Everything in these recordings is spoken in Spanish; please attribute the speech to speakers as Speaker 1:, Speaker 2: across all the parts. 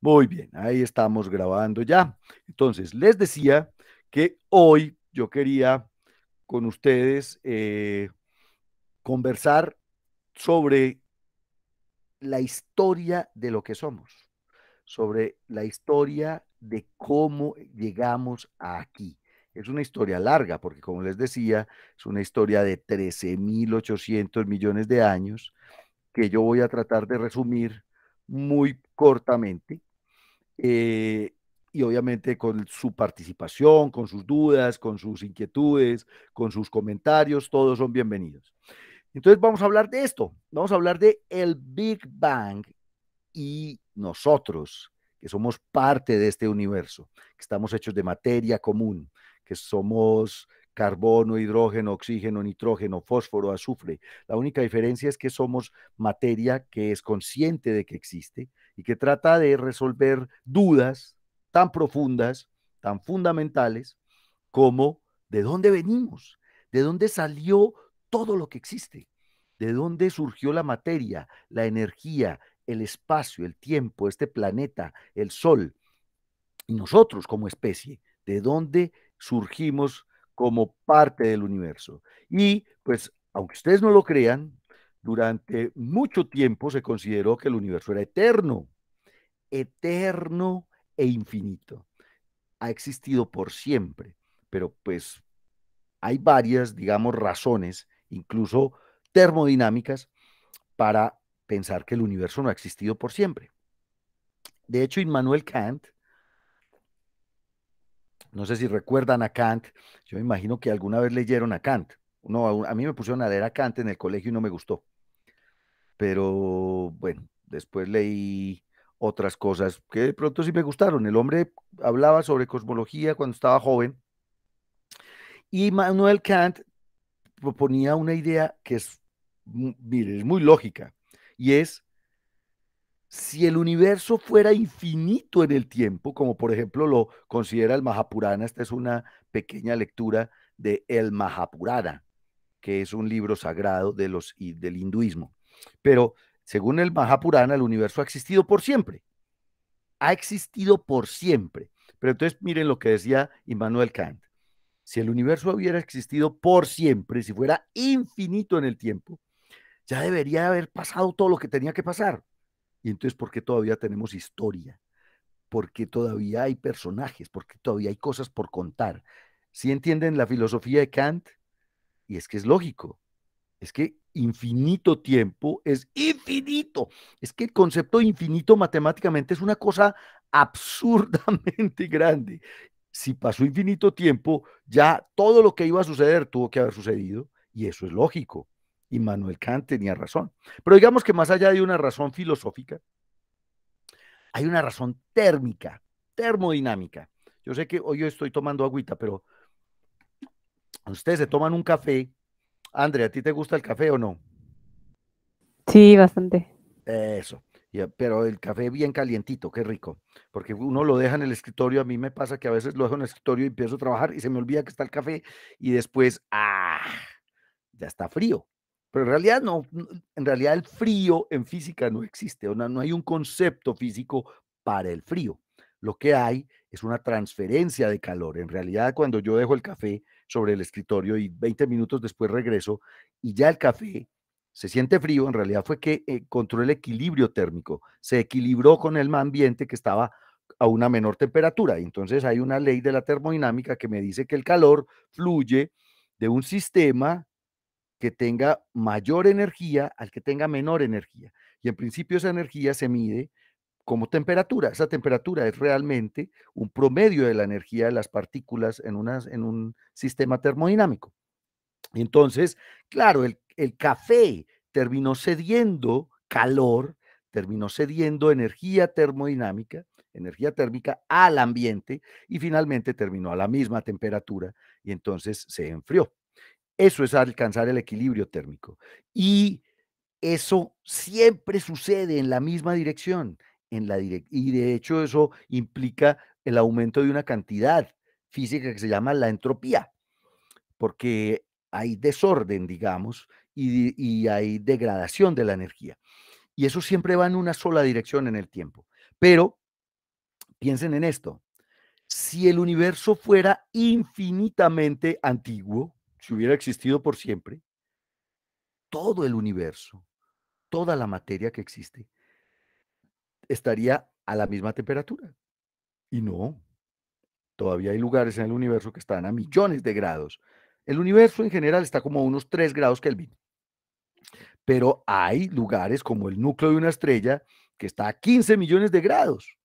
Speaker 1: Muy bien, ahí estamos grabando ya. Entonces, les decía que hoy yo quería con ustedes eh, conversar sobre la historia de lo que somos, sobre la historia de cómo llegamos aquí. Es una historia larga, porque como les decía, es una historia de 13.800 millones de años que yo voy a tratar de resumir muy cortamente. Eh, y obviamente con su participación, con sus dudas, con sus inquietudes, con sus comentarios, todos son bienvenidos. Entonces vamos a hablar de esto, vamos a hablar de el Big Bang y nosotros, que somos parte de este universo, que estamos hechos de materia común, que somos carbono, hidrógeno, oxígeno, nitrógeno, fósforo, azufre. La única diferencia es que somos materia que es consciente de que existe y que trata de resolver dudas tan profundas, tan fundamentales, como de dónde venimos, de dónde salió todo lo que existe, de dónde surgió la materia, la energía, el espacio, el tiempo, este planeta, el sol, y nosotros como especie, de dónde surgimos como parte del universo. Y pues, aunque ustedes no lo crean, durante mucho tiempo se consideró que el universo era eterno, eterno e infinito. Ha existido por siempre, pero pues hay varias, digamos, razones, incluso termodinámicas, para pensar que el universo no ha existido por siempre. De hecho, Immanuel Kant no sé si recuerdan a Kant. Yo me imagino que alguna vez leyeron a Kant. No, a mí me pusieron a leer a Kant en el colegio y no me gustó. Pero bueno, después leí otras cosas que de pronto sí me gustaron. El hombre hablaba sobre cosmología cuando estaba joven y Manuel Kant proponía una idea que es, mm, es muy lógica y es si el universo fuera infinito en el tiempo, como por ejemplo lo considera el Mahapurana, esta es una pequeña lectura de El Mahapurana, que es un libro sagrado de los, del hinduismo. Pero según el Mahapurana, el universo ha existido por siempre. Ha existido por siempre. Pero entonces miren lo que decía Immanuel Kant. Si el universo hubiera existido por siempre, si fuera infinito en el tiempo, ya debería haber pasado todo lo que tenía que pasar. Y entonces, ¿por qué todavía tenemos historia? ¿Por qué todavía hay personajes, ¿Por qué todavía hay cosas por contar. Si entienden la filosofía de Kant, y es que es lógico, es que infinito tiempo es infinito. Es que el concepto infinito matemáticamente es una cosa absurdamente grande. Si pasó infinito tiempo, ya todo lo que iba a suceder tuvo que haber sucedido, y eso es lógico. Y Manuel Kant tenía razón. Pero digamos que más allá de una razón filosófica, hay una razón térmica, termodinámica. Yo sé que hoy yo estoy tomando agüita, pero ustedes se toman un café. Andrea, ¿a ti te gusta el café o no?
Speaker 2: Sí, bastante.
Speaker 1: Eso. Pero el café bien calientito, qué rico. Porque uno lo deja en el escritorio. A mí me pasa que a veces lo dejo en el escritorio y empiezo a trabajar y se me olvida que está el café. Y después, ¡ah! Ya está frío. Pero en realidad no, en realidad el frío en física no existe, no, no hay un concepto físico para el frío. Lo que hay es una transferencia de calor. En realidad, cuando yo dejo el café sobre el escritorio y 20 minutos después regreso y ya el café se siente frío, en realidad fue que eh, encontró el equilibrio térmico, se equilibró con el ambiente que estaba a una menor temperatura. Entonces hay una ley de la termodinámica que me dice que el calor fluye de un sistema que tenga mayor energía al que tenga menor energía. Y en principio esa energía se mide como temperatura. Esa temperatura es realmente un promedio de la energía de las partículas en, en un sistema termodinámico. Entonces, claro, el, el café terminó cediendo calor, terminó cediendo energía termodinámica, energía térmica al ambiente y finalmente terminó a la misma temperatura y entonces se enfrió. Eso es alcanzar el equilibrio térmico. Y eso siempre sucede en la misma dirección. En la y de hecho eso implica el aumento de una cantidad física que se llama la entropía, porque hay desorden, digamos, y hay degradación de la energía. Y eso siempre va en una sola dirección en el tiempo. Pero piensen en esto, si el universo fuera infinitamente antiguo, si hubiera existido por siempre, todo el universo, toda la materia que existe, estaría a la misma temperatura. Y no, todavía hay lugares en el universo que están a millones de grados. El universo en general está como a unos 3 grados Kelvin. Pero hay lugares como el núcleo de una estrella que está a 15 millones de grados.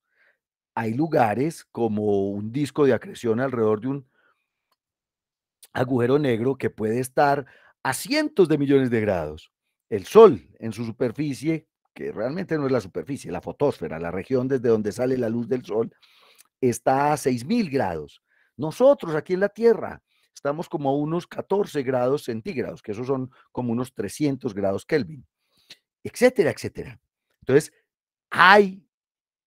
Speaker 1: Hay lugares como un disco de acreción alrededor de un agujero negro que puede estar a cientos de millones de grados. El Sol en su superficie, que realmente no es la superficie, la fotósfera, la región desde donde sale la luz del Sol, está a 6.000 grados. Nosotros aquí en la Tierra estamos como unos 14 grados centígrados, que esos son como unos 300 grados Kelvin, etcétera, etcétera. Entonces, hay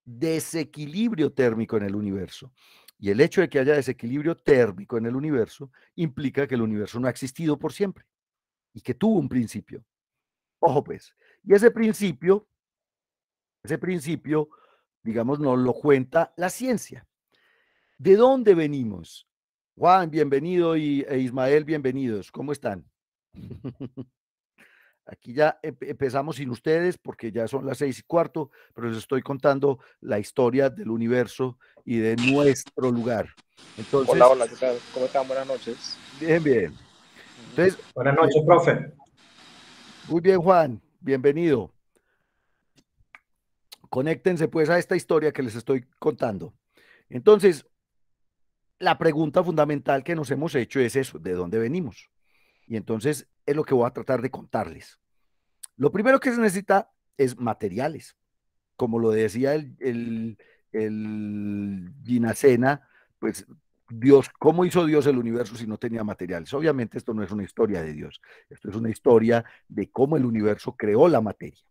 Speaker 1: desequilibrio térmico en el universo. Y el hecho de que haya desequilibrio térmico en el universo implica que el universo no ha existido por siempre y que tuvo un principio. Ojo pues, y ese principio, ese principio, digamos, nos lo cuenta la ciencia. ¿De dónde venimos? Juan, bienvenido y e Ismael, bienvenidos. ¿Cómo están? Aquí ya em, empezamos sin ustedes porque ya son las seis y cuarto, pero les estoy contando la historia del universo y de nuestro lugar. Entonces, hola, hola,
Speaker 2: ¿Cómo están? Buenas noches.
Speaker 1: Bien, bien. Mm, entonces, Buenas noches, profe. Muy bien, Juan. Bienvenido. Conéctense pues a esta historia que les estoy contando. Entonces, la pregunta fundamental que nos hemos hecho es eso, ¿de dónde venimos? Y entonces es lo que voy a tratar de contarles. Lo primero que se necesita es materiales. Como lo decía el, el, Ginacena, pues Dios, ¿cómo hizo Dios el universo si no tenía materiales? Obviamente esto no es una historia de Dios, esto es una historia de cómo el universo creó la materia.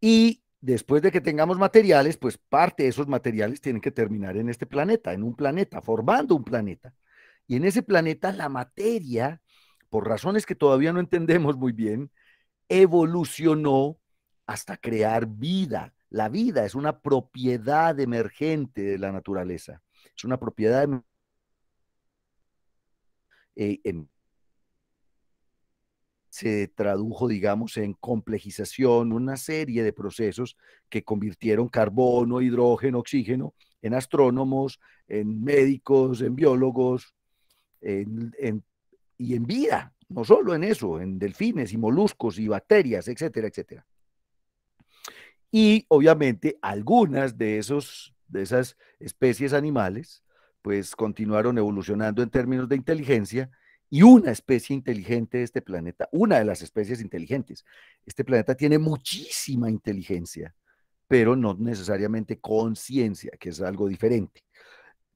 Speaker 1: Y después de que tengamos materiales, pues parte de esos materiales tienen que terminar en este planeta, en un planeta, formando un planeta. Y en ese planeta la materia por razones que todavía no entendemos muy bien, evolucionó hasta crear vida. La vida es una propiedad emergente de la naturaleza. Es una propiedad em-, eh, em-, se tradujo, digamos, en complejización, una serie de procesos que convirtieron carbono, hidrógeno, oxígeno en astrónomos, en médicos, en biólogos, en y en vida, no solo en eso, en delfines y moluscos y bacterias, etcétera, etcétera. Y obviamente algunas de, esos, de esas especies animales, pues continuaron evolucionando en términos de inteligencia y una especie inteligente de este planeta, una de las especies inteligentes, este planeta tiene muchísima inteligencia, pero no necesariamente conciencia, que es algo diferente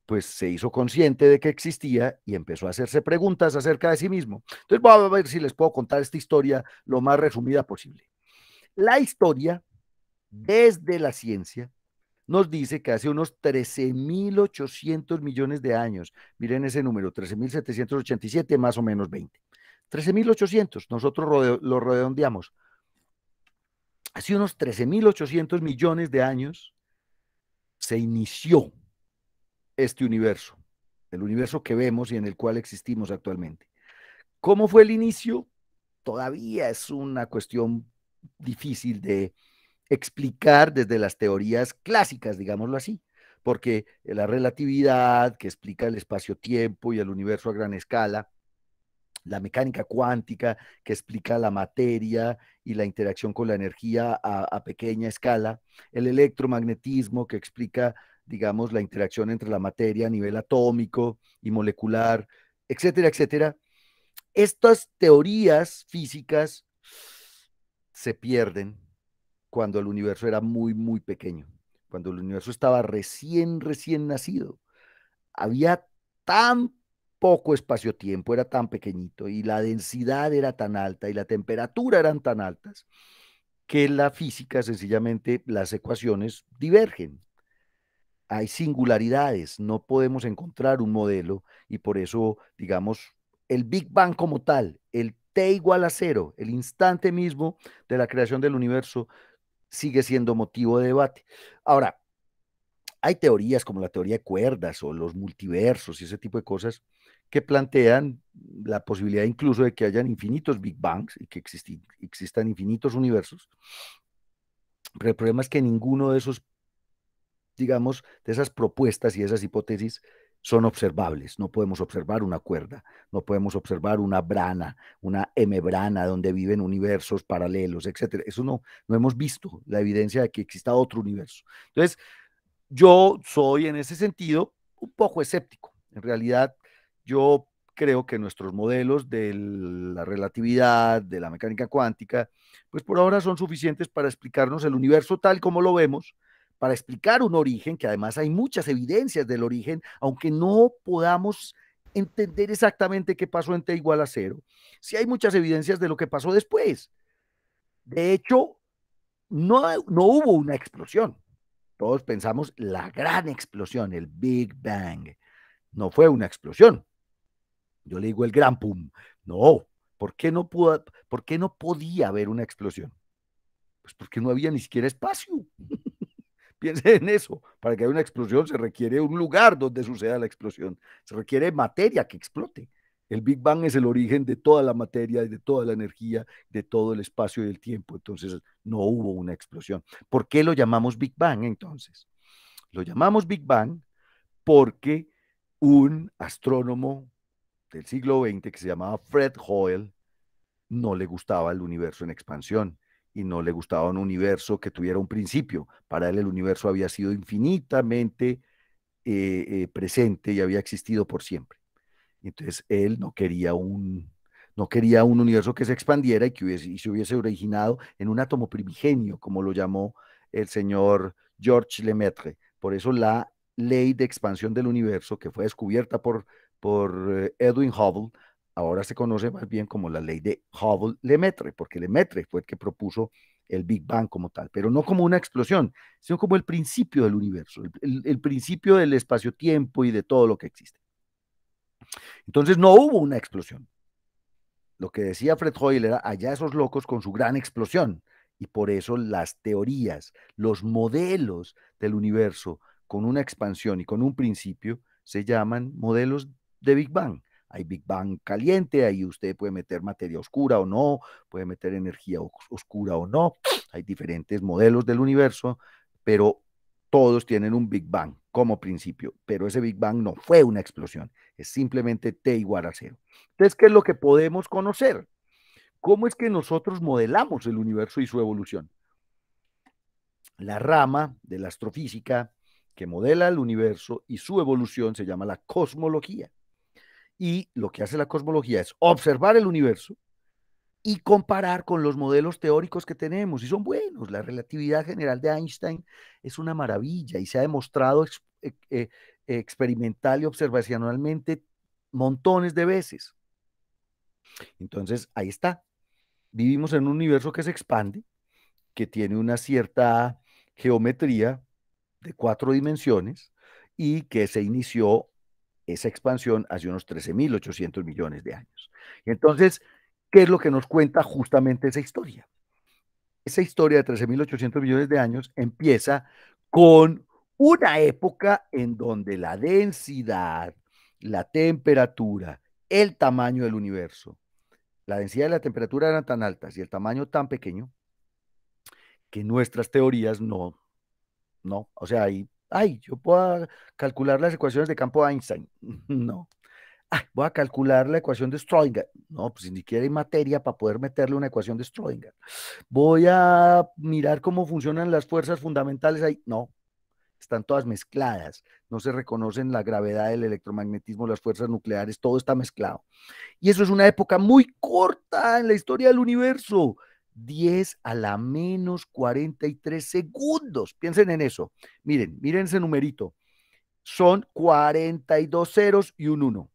Speaker 1: pues se hizo consciente de que existía y empezó a hacerse preguntas acerca de sí mismo. Entonces voy a ver si les puedo contar esta historia lo más resumida posible. La historia, desde la ciencia, nos dice que hace unos 13.800 millones de años, miren ese número, 13.787 más o menos 20. 13.800, nosotros lo redondeamos. Hace unos 13.800 millones de años se inició este universo, el universo que vemos y en el cual existimos actualmente. ¿Cómo fue el inicio? Todavía es una cuestión difícil de explicar desde las teorías clásicas, digámoslo así, porque la relatividad que explica el espacio-tiempo y el universo a gran escala, la mecánica cuántica que explica la materia y la interacción con la energía a, pequeña escala, el electromagnetismo que explica digamos, la interacción entre la materia a nivel atómico y molecular, etcétera, etcétera, estas teorías físicas se pierden cuando el universo era muy, muy pequeño, cuando el universo estaba recién, recién nacido. Había tan poco espacio-tiempo, era tan pequeñito y la densidad era tan alta y la temperatura eran tan altas que la física sencillamente, las ecuaciones divergen hay singularidades, no podemos encontrar un modelo y por eso, digamos, el Big Bang como tal, el T igual a cero, el instante mismo de la creación del universo, sigue siendo motivo de debate. Ahora, hay teorías como la teoría de cuerdas o los multiversos y ese tipo de cosas que plantean la posibilidad incluso de que hayan infinitos Big Bangs y que existan infinitos universos. Pero el problema es que ninguno de esos digamos, de esas propuestas y esas hipótesis son observables. No podemos observar una cuerda, no podemos observar una brana, una membrana donde viven universos paralelos, etc. Eso no, no hemos visto la evidencia de que exista otro universo. Entonces, yo soy en ese sentido un poco escéptico. En realidad, yo creo que nuestros modelos de la relatividad, de la mecánica cuántica, pues por ahora son suficientes para explicarnos el universo tal como lo vemos para explicar un origen, que además hay muchas evidencias del origen, aunque no podamos entender exactamente qué pasó en T igual a cero, sí hay muchas evidencias de lo que pasó después. De hecho, no, hubo una explosión. Todos pensamos la gran explosión, el Big Bang. No fue una explosión. Yo le digo el gran pum. No, ¿por qué no, pudo, ¿por qué no podía haber una explosión? Pues porque no había ni siquiera espacio. Piensen en eso. Para que haya una explosión se requiere un lugar donde suceda la explosión. Se requiere materia que explote. El Big Bang es el origen de toda la materia, de toda la energía, de todo el espacio y el tiempo. Entonces no hubo una explosión. ¿Por qué lo llamamos Big Bang entonces? Lo llamamos Big Bang porque un astrónomo del siglo XX que se llamaba Fred Hoyle no le gustaba el universo en expansión y no le gustaba un universo que tuviera un principio. Para él el universo había sido infinitamente eh, eh, presente y había existido por siempre. Entonces él no quería un, no quería un universo que se expandiera y que se hubiese originado en un átomo primigenio, como lo llamó el señor George Lemaitre. Por eso la ley de expansión del universo, que fue descubierta por, por eh, Edwin Hubble, ahora se conoce más bien como la ley de Hubble-Lemaitre, porque Lemaitre fue el que propuso el Big Bang como tal, pero no como una explosión, sino como el principio del universo, el, principio del espacio-tiempo y de todo lo que existe. Entonces no hubo una explosión. Lo que decía Fred Hoyle era allá esos locos con su gran explosión, y por eso las teorías, los modelos del universo con una expansión y con un principio se llaman modelos de Big Bang hay Big Bang caliente, ahí usted puede meter materia oscura o no, puede meter energía oscura o no, hay diferentes modelos del universo, pero todos tienen un Big Bang como principio, pero ese Big Bang no fue una explosión, es simplemente T igual a cero. Entonces, ¿qué es lo que podemos conocer? ¿Cómo es que nosotros modelamos el universo y su evolución? La rama de la astrofísica que modela el universo y su evolución se llama la cosmología. Y lo que hace la cosmología es observar el universo y comparar con los modelos teóricos que tenemos. Y son buenos. La relatividad general de Einstein es una maravilla y se ha demostrado eh, eh, experimental y observacionalmente montones de veces. Entonces, ahí está. Vivimos en un universo que se expande, que tiene una cierta geometría de cuatro dimensiones y que se inició esa expansión hace unos 13.800 millones de años. entonces, ¿qué es lo que nos cuenta justamente esa historia? Esa historia de 13.800 millones de años empieza con una época en donde la densidad, la temperatura, el tamaño del universo, la densidad y la temperatura eran tan altas y el tamaño tan pequeño que nuestras teorías no, no, o sea, hay ay, yo puedo calcular las ecuaciones de campo de Einstein. No. Ay, voy a calcular la ecuación de Stroinger. No, pues ni siquiera hay materia para poder meterle una ecuación de Stroinger. Voy a mirar cómo funcionan las fuerzas fundamentales ahí. No, están todas mezcladas. No se reconocen la gravedad del electromagnetismo, las fuerzas nucleares, todo está mezclado. Y eso es una época muy corta en la historia del universo. 10 a la menos 43 segundos. Piensen en eso. Miren, miren ese numerito. Son 42 ceros y un 1.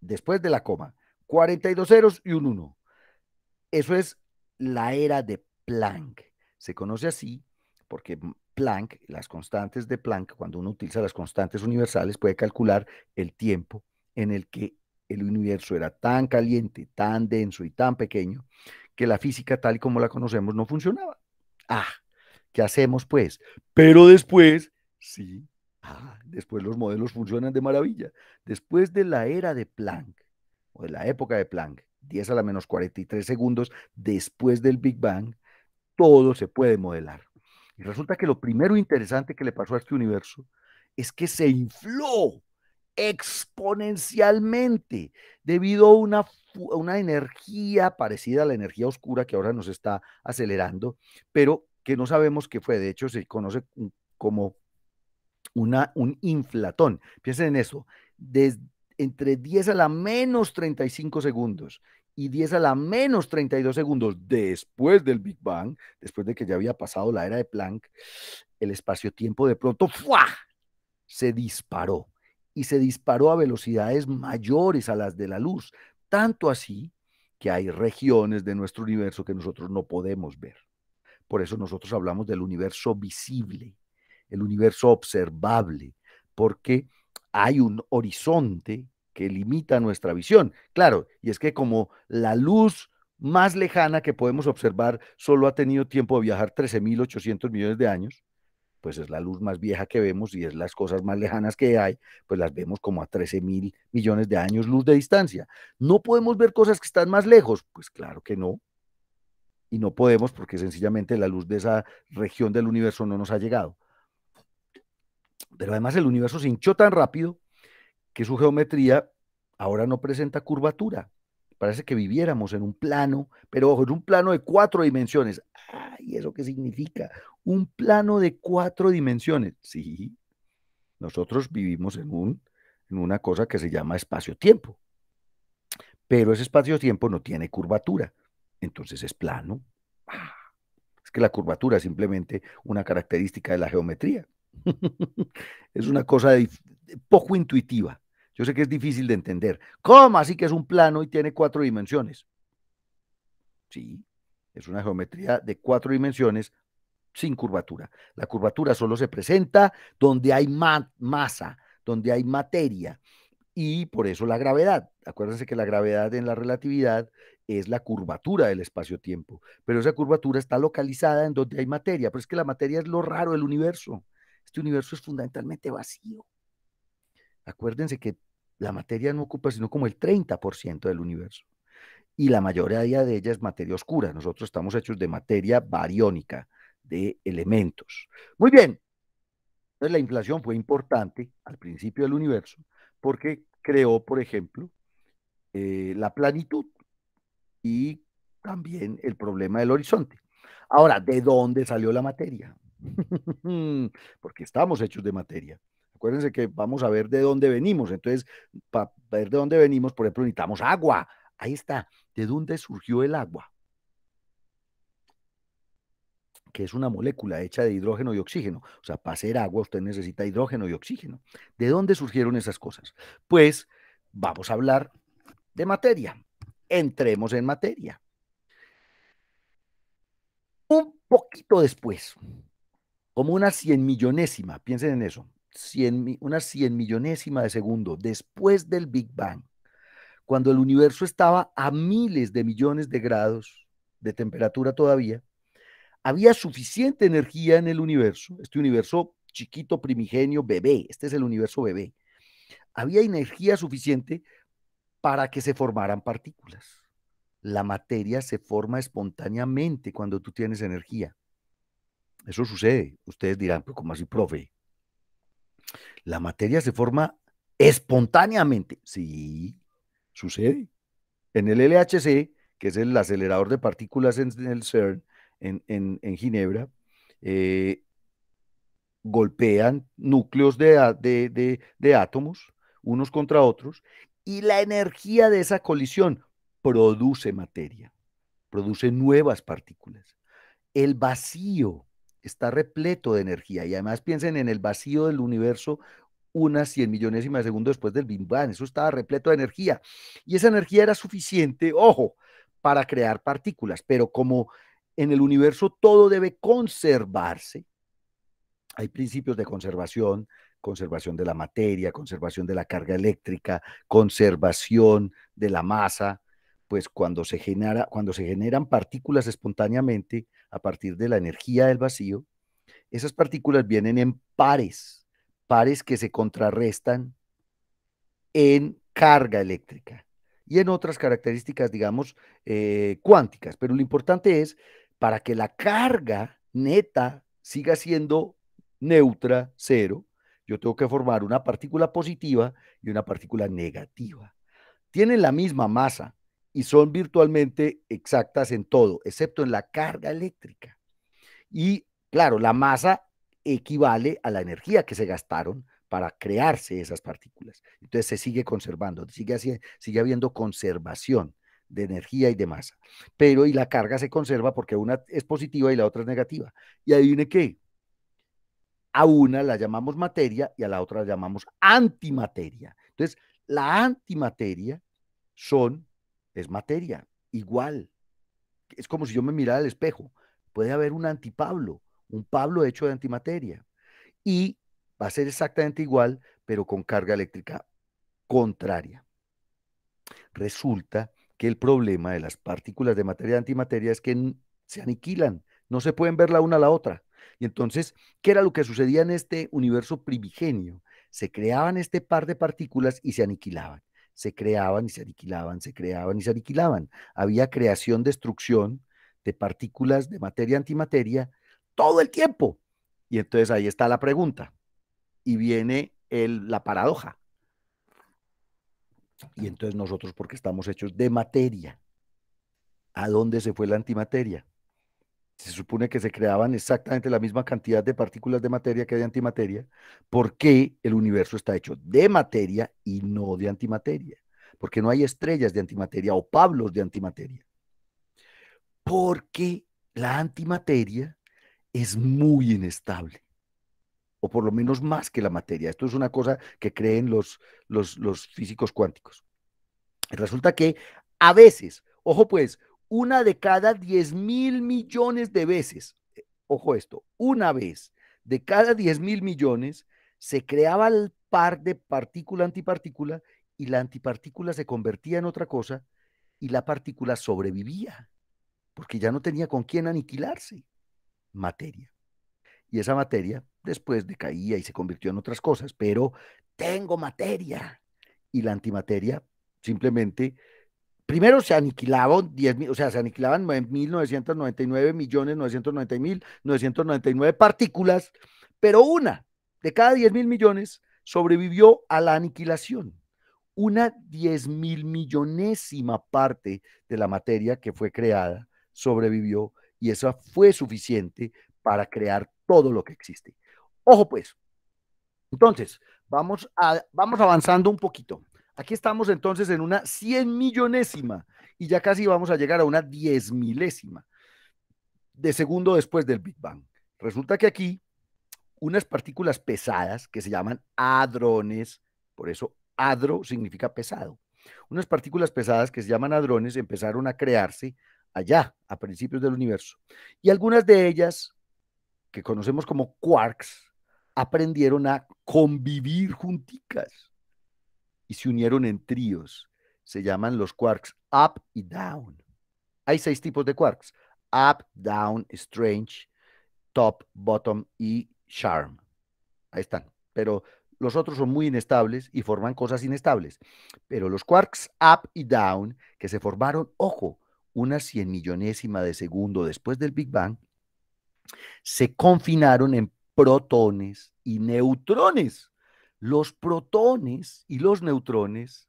Speaker 1: Después de la coma. 42 ceros y un 1. Eso es la era de Planck. Se conoce así porque Planck, las constantes de Planck, cuando uno utiliza las constantes universales, puede calcular el tiempo en el que el universo era tan caliente, tan denso y tan pequeño que la física tal como la conocemos no funcionaba. Ah, ¿qué hacemos pues? Pero después, sí, ah, después los modelos funcionan de maravilla. Después de la era de Planck, o de la época de Planck, 10 a la menos 43 segundos después del Big Bang, todo se puede modelar. Y resulta que lo primero interesante que le pasó a este universo es que se infló exponencialmente debido a una una energía parecida a la energía oscura que ahora nos está acelerando, pero que no sabemos qué fue. De hecho, se conoce como una, un inflatón. Piensen en eso. Desde, entre 10 a la menos 35 segundos y 10 a la menos 32 segundos después del Big Bang, después de que ya había pasado la era de Planck, el espacio-tiempo de pronto se disparó y se disparó a velocidades mayores a las de la luz, tanto así que hay regiones de nuestro universo que nosotros no podemos ver. Por eso nosotros hablamos del universo visible, el universo observable, porque hay un horizonte que limita nuestra visión. Claro, y es que como la luz más lejana que podemos observar solo ha tenido tiempo de viajar 13.800 millones de años, pues es la luz más vieja que vemos y es las cosas más lejanas que hay, pues las vemos como a 13 mil millones de años luz de distancia. ¿No podemos ver cosas que están más lejos? Pues claro que no. Y no podemos porque sencillamente la luz de esa región del universo no nos ha llegado. Pero además el universo se hinchó tan rápido que su geometría ahora no presenta curvatura. Parece que viviéramos en un plano, pero ojo, en un plano de cuatro dimensiones. ¿Y eso qué significa? un plano de cuatro dimensiones. Sí, nosotros vivimos en, un, en una cosa que se llama espacio-tiempo, pero ese espacio-tiempo no tiene curvatura, entonces es plano. Ah, es que la curvatura es simplemente una característica de la geometría. es una cosa poco intuitiva. Yo sé que es difícil de entender. ¿Cómo así que es un plano y tiene cuatro dimensiones? Sí, es una geometría de cuatro dimensiones sin curvatura. La curvatura solo se presenta donde hay masa, donde hay materia. Y por eso la gravedad. Acuérdense que la gravedad en la relatividad es la curvatura del espacio-tiempo, pero esa curvatura está localizada en donde hay materia, pero es que la materia es lo raro del universo. Este universo es fundamentalmente vacío. Acuérdense que la materia no ocupa sino como el 30% del universo. Y la mayoría de ella es materia oscura. Nosotros estamos hechos de materia bariónica, de elementos. Muy bien, entonces la inflación fue importante al principio del universo porque creó, por ejemplo, eh, la planitud y también el problema del horizonte. Ahora, ¿de dónde salió la materia? porque estamos hechos de materia. Acuérdense que vamos a ver de dónde venimos. Entonces, para ver de dónde venimos, por ejemplo, necesitamos agua. Ahí está. ¿De dónde surgió el agua? que es una molécula hecha de hidrógeno y oxígeno. O sea, para hacer agua usted necesita hidrógeno y oxígeno. ¿De dónde surgieron esas cosas? Pues vamos a hablar de materia. Entremos en materia. Un poquito después, como una cien millonésima, piensen en eso, una cien millonésima de segundo después del Big Bang, cuando el universo estaba a miles de millones de grados de temperatura todavía, había suficiente energía en el universo, este universo chiquito, primigenio, bebé, este es el universo bebé, había energía suficiente para que se formaran partículas. La materia se forma espontáneamente cuando tú tienes energía. Eso sucede. Ustedes dirán, pero ¿cómo así, profe? La materia se forma espontáneamente. Sí, sucede. En el LHC, que es el acelerador de partículas en el CERN, en, Ginebra, eh, golpean núcleos de, átomos unos contra otros y la energía de esa colisión produce materia, produce nuevas partículas. El vacío está repleto de energía y además piensen en el vacío del universo unas 100 millonésimas de segundos después del Big Bang. Eso estaba repleto de energía. Y esa energía era suficiente, ojo, para crear partículas. Pero como en el universo todo debe conservarse. Hay principios de conservación, conservación de la materia, conservación de la carga eléctrica, conservación de la masa, pues cuando se, genera, cuando se generan partículas espontáneamente a partir de la energía del vacío, esas partículas vienen en pares, pares que se contrarrestan en carga eléctrica y en otras características, digamos, eh, cuánticas. Pero lo importante es para que la carga neta siga siendo neutra, cero, yo tengo que formar una partícula positiva y una partícula negativa. Tienen la misma masa y son virtualmente exactas en todo, excepto en la carga eléctrica. Y claro, la masa equivale a la energía que se gastaron para crearse esas partículas. Entonces se sigue conservando, sigue, sigue habiendo conservación de energía y de masa. Pero y la carga se conserva porque una es positiva y la otra es negativa. Y adivine qué. A una la llamamos materia y a la otra la llamamos antimateria. Entonces, la antimateria son, es materia, igual. Es como si yo me mirara al espejo. Puede haber un antipablo, un Pablo hecho de antimateria. Y va a ser exactamente igual, pero con carga eléctrica contraria. Resulta que el problema de las partículas de materia antimateria es que se aniquilan, no se pueden ver la una a la otra. Y entonces, ¿qué era lo que sucedía en este universo primigenio? Se creaban este par de partículas y se aniquilaban. Se creaban y se aniquilaban, se creaban y se aniquilaban. Había creación, destrucción de partículas de materia antimateria todo el tiempo. Y entonces ahí está la pregunta. Y viene el, la paradoja. Y entonces nosotros, porque estamos hechos de materia, ¿a dónde se fue la antimateria? Se supone que se creaban exactamente la misma cantidad de partículas de materia que de antimateria. ¿Por qué el universo está hecho de materia y no de antimateria? Porque no hay estrellas de antimateria o pablos de antimateria. Porque la antimateria es muy inestable o por lo menos más que la materia. Esto es una cosa que creen los, los, físicos cuánticos. Resulta que a veces, ojo pues, una de cada 10 mil millones de veces, eh, ojo esto, una vez de cada 10 mil millones se creaba el par de partícula-antipartícula y la antipartícula se convertía en otra cosa y la partícula sobrevivía, porque ya no tenía con quién aniquilarse. Materia. Y esa materia después decaía y se convirtió en otras cosas, pero tengo materia. Y la antimateria simplemente, primero se aniquilaban 10 o sea, se aniquilaban 9.999 millones, mil, partículas, pero una de cada 10 mil millones sobrevivió a la aniquilación. Una 10 mil millonésima parte de la materia que fue creada sobrevivió y eso fue suficiente para crear todo lo que existe. Ojo pues. Entonces, vamos, a, vamos avanzando un poquito. Aquí estamos entonces en una cien millonésima y ya casi vamos a llegar a una diez milésima de segundo después del Big Bang. Resulta que aquí unas partículas pesadas que se llaman hadrones, por eso hadro significa pesado, unas partículas pesadas que se llaman hadrones empezaron a crearse allá, a principios del universo. Y algunas de ellas, que conocemos como quarks, aprendieron a convivir junticas y se unieron en tríos. Se llaman los quarks up y down. Hay seis tipos de quarks. Up, down, strange, top, bottom y charm. Ahí están. Pero los otros son muy inestables y forman cosas inestables. Pero los quarks up y down que se formaron, ojo, una cien millonésima de segundo después del Big Bang, se confinaron en protones y neutrones. Los protones y los neutrones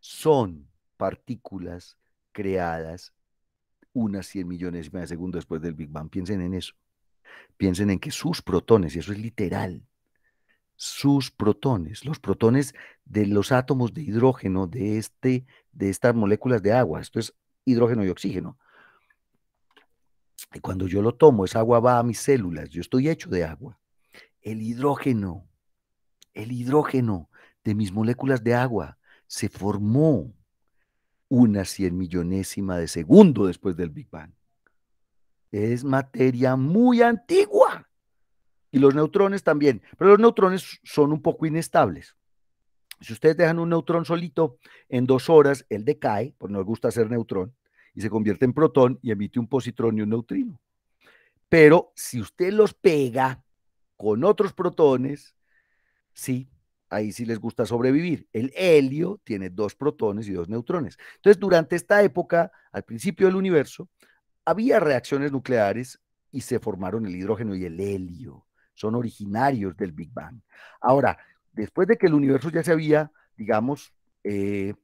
Speaker 1: son partículas creadas unas 100 millones de segundos después del Big Bang. Piensen en eso. Piensen en que sus protones, y eso es literal, sus protones, los protones de los átomos de hidrógeno de, este, de estas moléculas de agua, esto es hidrógeno y oxígeno. Y cuando yo lo tomo, esa agua va a mis células, yo estoy hecho de agua el hidrógeno, el hidrógeno de mis moléculas de agua se formó una cien millonésima de segundo después del Big Bang. Es materia muy antigua. Y los neutrones también. Pero los neutrones son un poco inestables. Si ustedes dejan un neutrón solito, en dos horas él decae, porque le gusta ser neutrón, y se convierte en protón y emite un positrón y un neutrino. Pero si usted los pega, con otros protones, sí, ahí sí les gusta sobrevivir. El helio tiene dos protones y dos neutrones. Entonces, durante esta época, al principio del universo, había reacciones nucleares y se formaron el hidrógeno y el helio. Son originarios del Big Bang. Ahora, después de que el universo ya se había, digamos, eh,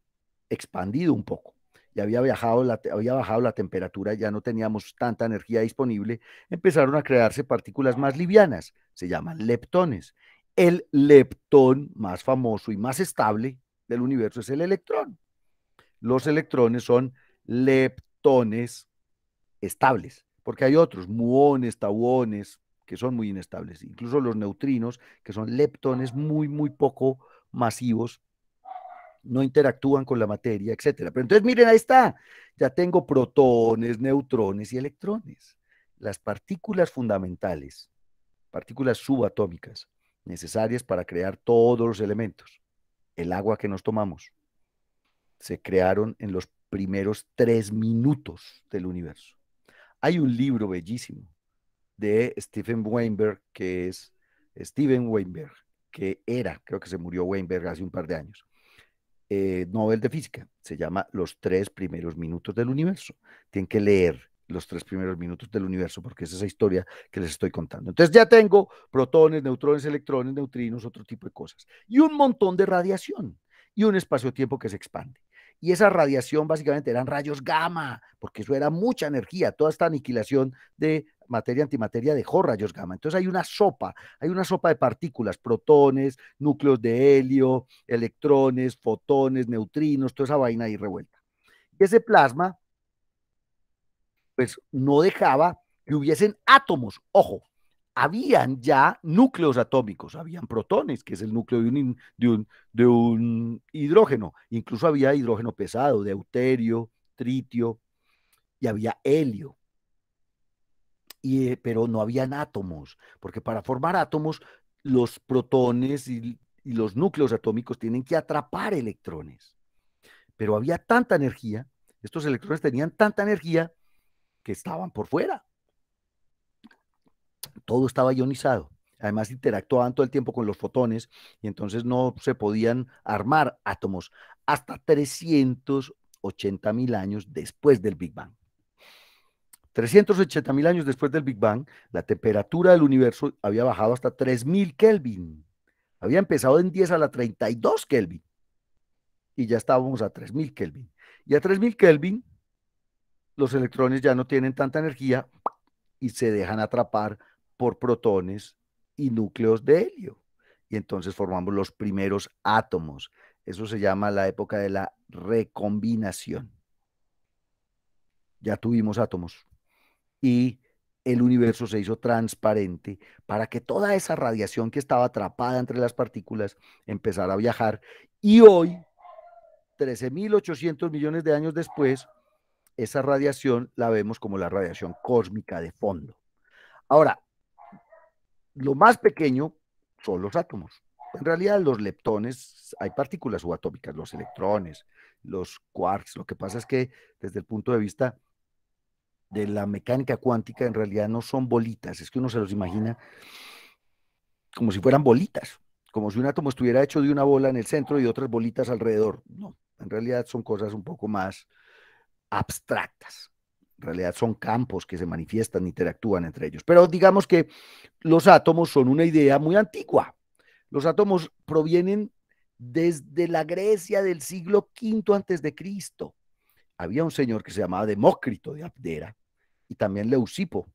Speaker 1: expandido un poco, ya había, la, había bajado la temperatura, ya no teníamos tanta energía disponible, empezaron a crearse partículas más livianas, se llaman leptones. El leptón más famoso y más estable del universo es el electrón. Los electrones son leptones estables, porque hay otros, muones, tauones, que son muy inestables, incluso los neutrinos, que son leptones muy, muy poco masivos no interactúan con la materia, etcétera. Pero entonces miren, ahí está. Ya tengo protones, neutrones y electrones. Las partículas fundamentales, partículas subatómicas, necesarias para crear todos los elementos. El agua que nos tomamos se crearon en los primeros tres minutos del universo. Hay un libro bellísimo de Stephen Weinberg, que es Stephen Weinberg, que era, creo que se murió Weinberg hace un par de años, eh, Nobel de Física. Se llama Los tres primeros minutos del universo. Tienen que leer los tres primeros minutos del universo, porque es esa historia que les estoy contando. Entonces ya tengo protones, neutrones, electrones, neutrinos, otro tipo de cosas. Y un montón de radiación y un espacio-tiempo que se expande. Y esa radiación básicamente eran rayos gamma, porque eso era mucha energía, toda esta aniquilación de materia antimateria dejó rayos gamma. Entonces hay una sopa, hay una sopa de partículas, protones, núcleos de helio, electrones, fotones, neutrinos, toda esa vaina ahí revuelta. Y ese plasma, pues no dejaba que hubiesen átomos, ojo, habían ya núcleos atómicos, habían protones, que es el núcleo de un, de un, hidrógeno, incluso había hidrógeno pesado, deuterio, tritio, y había helio. Y, eh, pero no habían átomos, porque para formar átomos los protones y los núcleos atómicos tienen que atrapar electrones. Pero había tanta energía, estos electrones tenían tanta energía que estaban por fuera, todo estaba ionizado. Además interactuaban todo el tiempo con los fotones y entonces no se podían armar átomos hasta 380 mil años después del Big Bang. 380 mil años después del Big Bang, la temperatura del universo había bajado hasta 3000 Kelvin. Había empezado en 10 a la 32 Kelvin. Y ya estábamos a 3000 Kelvin. Y a 3000 Kelvin, los electrones ya no tienen tanta energía y se dejan atrapar por protones y núcleos de helio. Y entonces formamos los primeros átomos. Eso se llama la época de la recombinación. Ya tuvimos átomos. Y el universo se hizo transparente para que toda esa radiación que estaba atrapada entre las partículas empezara a viajar. Y hoy, 13.800 millones de años después, esa radiación la vemos como la radiación cósmica de fondo. Ahora, lo más pequeño son los átomos. En realidad los leptones, hay partículas subatómicas, los electrones, los quarks. Lo que pasa es que desde el punto de vista de la mecánica cuántica, en realidad no son bolitas, es que uno se los imagina como si fueran bolitas, como si un átomo estuviera hecho de una bola en el centro y otras bolitas alrededor. No, en realidad son cosas un poco más abstractas en realidad son campos que se manifiestan, interactúan entre ellos. Pero digamos que los átomos son una idea muy antigua. Los átomos provienen desde la Grecia del siglo V antes de Cristo. Había un señor que se llamaba Demócrito de Abdera y también Leucipo,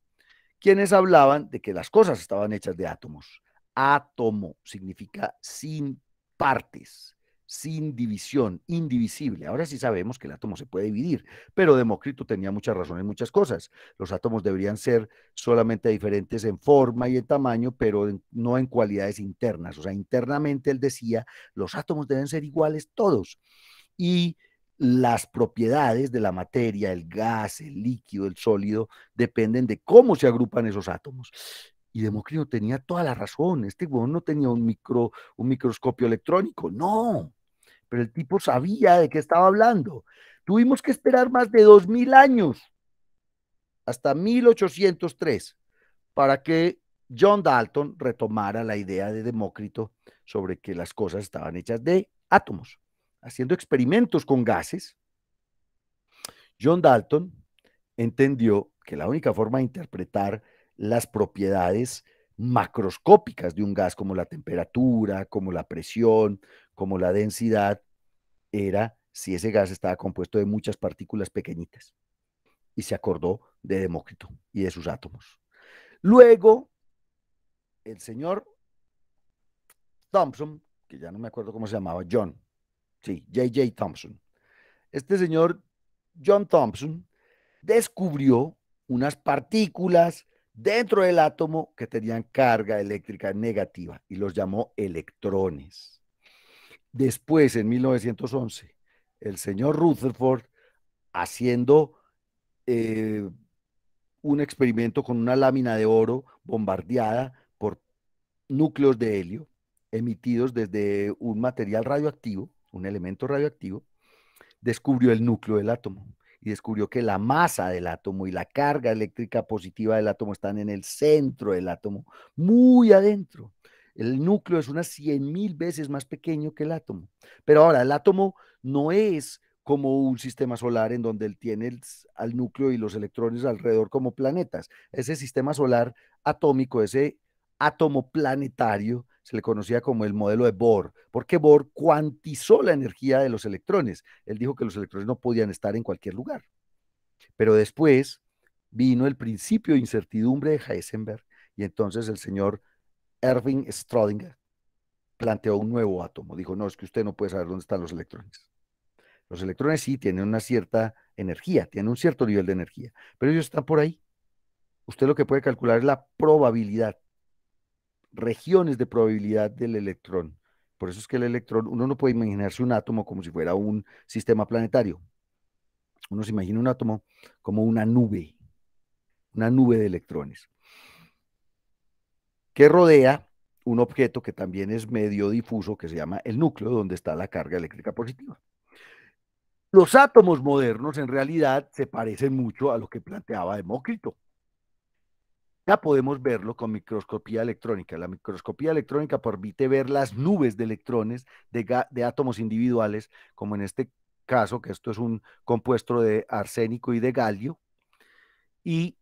Speaker 1: quienes hablaban de que las cosas estaban hechas de átomos. Átomo significa sin partes sin división, indivisible. Ahora sí sabemos que el átomo se puede dividir, pero Demócrito tenía muchas razones, en muchas cosas. Los átomos deberían ser solamente diferentes en forma y en tamaño, pero no en cualidades internas. O sea, internamente él decía, los átomos deben ser iguales todos. Y las propiedades de la materia, el gas, el líquido, el sólido, dependen de cómo se agrupan esos átomos. Y Demócrito tenía toda la razón. Este huevón no tenía un, micro, un microscopio electrónico. No, pero el tipo sabía de qué estaba hablando. Tuvimos que esperar más de 2.000 años, hasta 1803, para que John Dalton retomara la idea de Demócrito sobre que las cosas estaban hechas de átomos. Haciendo experimentos con gases, John Dalton entendió que la única forma de interpretar las propiedades macroscópicas de un gas como la temperatura, como la presión, como la densidad era si ese gas estaba compuesto de muchas partículas pequeñitas. Y se acordó de Demócrito y de sus átomos. Luego, el señor Thompson, que ya no me acuerdo cómo se llamaba, John, sí, J.J. Thompson. Este señor John Thompson descubrió unas partículas dentro del átomo que tenían carga eléctrica negativa y los llamó electrones. Después, en 1911, el señor Rutherford, haciendo eh, un experimento con una lámina de oro bombardeada por núcleos de helio emitidos desde un material radioactivo, un elemento radioactivo, descubrió el núcleo del átomo y descubrió que la masa del átomo y la carga eléctrica positiva del átomo están en el centro del átomo, muy adentro. El núcleo es unas mil veces más pequeño que el átomo. Pero ahora, el átomo no es como un sistema solar en donde él tiene al núcleo y los electrones alrededor como planetas. Ese sistema solar atómico, ese átomo planetario, se le conocía como el modelo de Bohr, porque Bohr cuantizó la energía de los electrones. Él dijo que los electrones no podían estar en cualquier lugar. Pero después vino el principio de incertidumbre de Heisenberg y entonces el señor Erwin Schrödinger planteó un nuevo átomo. Dijo, no, es que usted no puede saber dónde están los electrones. Los electrones sí tienen una cierta energía, tienen un cierto nivel de energía, pero ellos están por ahí. Usted lo que puede calcular es la probabilidad, regiones de probabilidad del electrón. Por eso es que el electrón, uno no puede imaginarse un átomo como si fuera un sistema planetario. Uno se imagina un átomo como una nube, una nube de electrones que rodea un objeto que también es medio difuso, que se llama el núcleo, donde está la carga eléctrica positiva. Los átomos modernos en realidad se parecen mucho a lo que planteaba Demócrito. Ya podemos verlo con microscopía electrónica. La microscopía electrónica permite ver las nubes de electrones de, átomos individuales, como en este caso, que esto es un compuesto de arsénico y de galio, y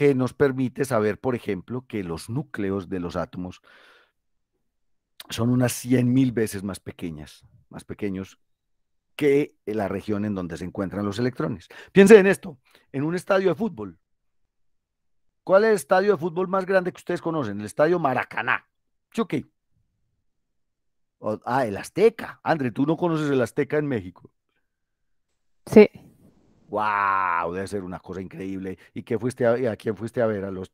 Speaker 1: que nos permite saber, por ejemplo, que los núcleos de los átomos son unas 100.000 veces más pequeñas, más pequeños que la región en donde se encuentran los electrones. Piensen en esto, en un estadio de fútbol. ¿Cuál es el estadio de fútbol más grande que ustedes conocen? El estadio Maracaná. Chucky. ah, el Azteca. André, tú no conoces el Azteca en México. Sí wow, debe ser una cosa increíble. ¿Y qué fuiste a, quién fuiste a ver? ¿A, los,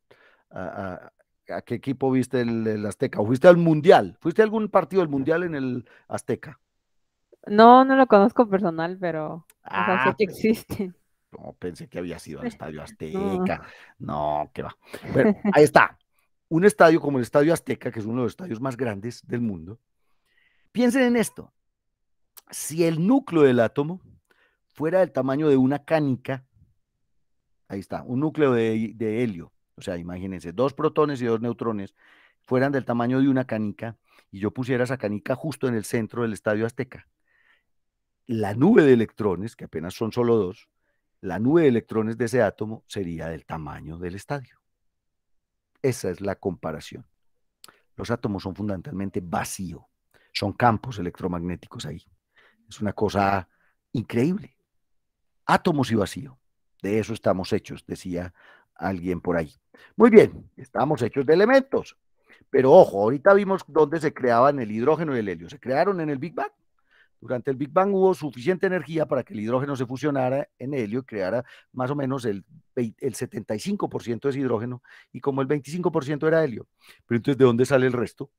Speaker 1: a, qué equipo viste el, Azteca? ¿O fuiste al Mundial? ¿Fuiste a algún partido del Mundial en el Azteca?
Speaker 2: No, no lo conozco personal, pero
Speaker 1: ah, que pues, existe. No, pensé que había sido al Estadio Azteca. No, qué va. Bueno, ahí está. Un estadio como el Estadio Azteca, que es uno de los estadios más grandes del mundo. Piensen en esto. Si el núcleo del átomo fuera del tamaño de una canica, ahí está, un núcleo de, helio, o sea, imagínense, dos protones y dos neutrones, fueran del tamaño de una canica y yo pusiera esa canica justo en el centro del estadio Azteca. La nube de electrones, que apenas son solo dos, la nube de electrones de ese átomo sería del tamaño del estadio. Esa es la comparación. Los átomos son fundamentalmente vacío, son campos electromagnéticos ahí. Es una cosa increíble átomos y vacío. De eso estamos hechos, decía alguien por ahí. Muy bien, estamos hechos de elementos. Pero ojo, ahorita vimos dónde se creaban el hidrógeno y el helio. Se crearon en el Big Bang. Durante el Big Bang hubo suficiente energía para que el hidrógeno se fusionara en helio y creara más o menos el, el 75% ese hidrógeno y como el 25% era helio. Pero entonces, ¿de dónde sale el resto?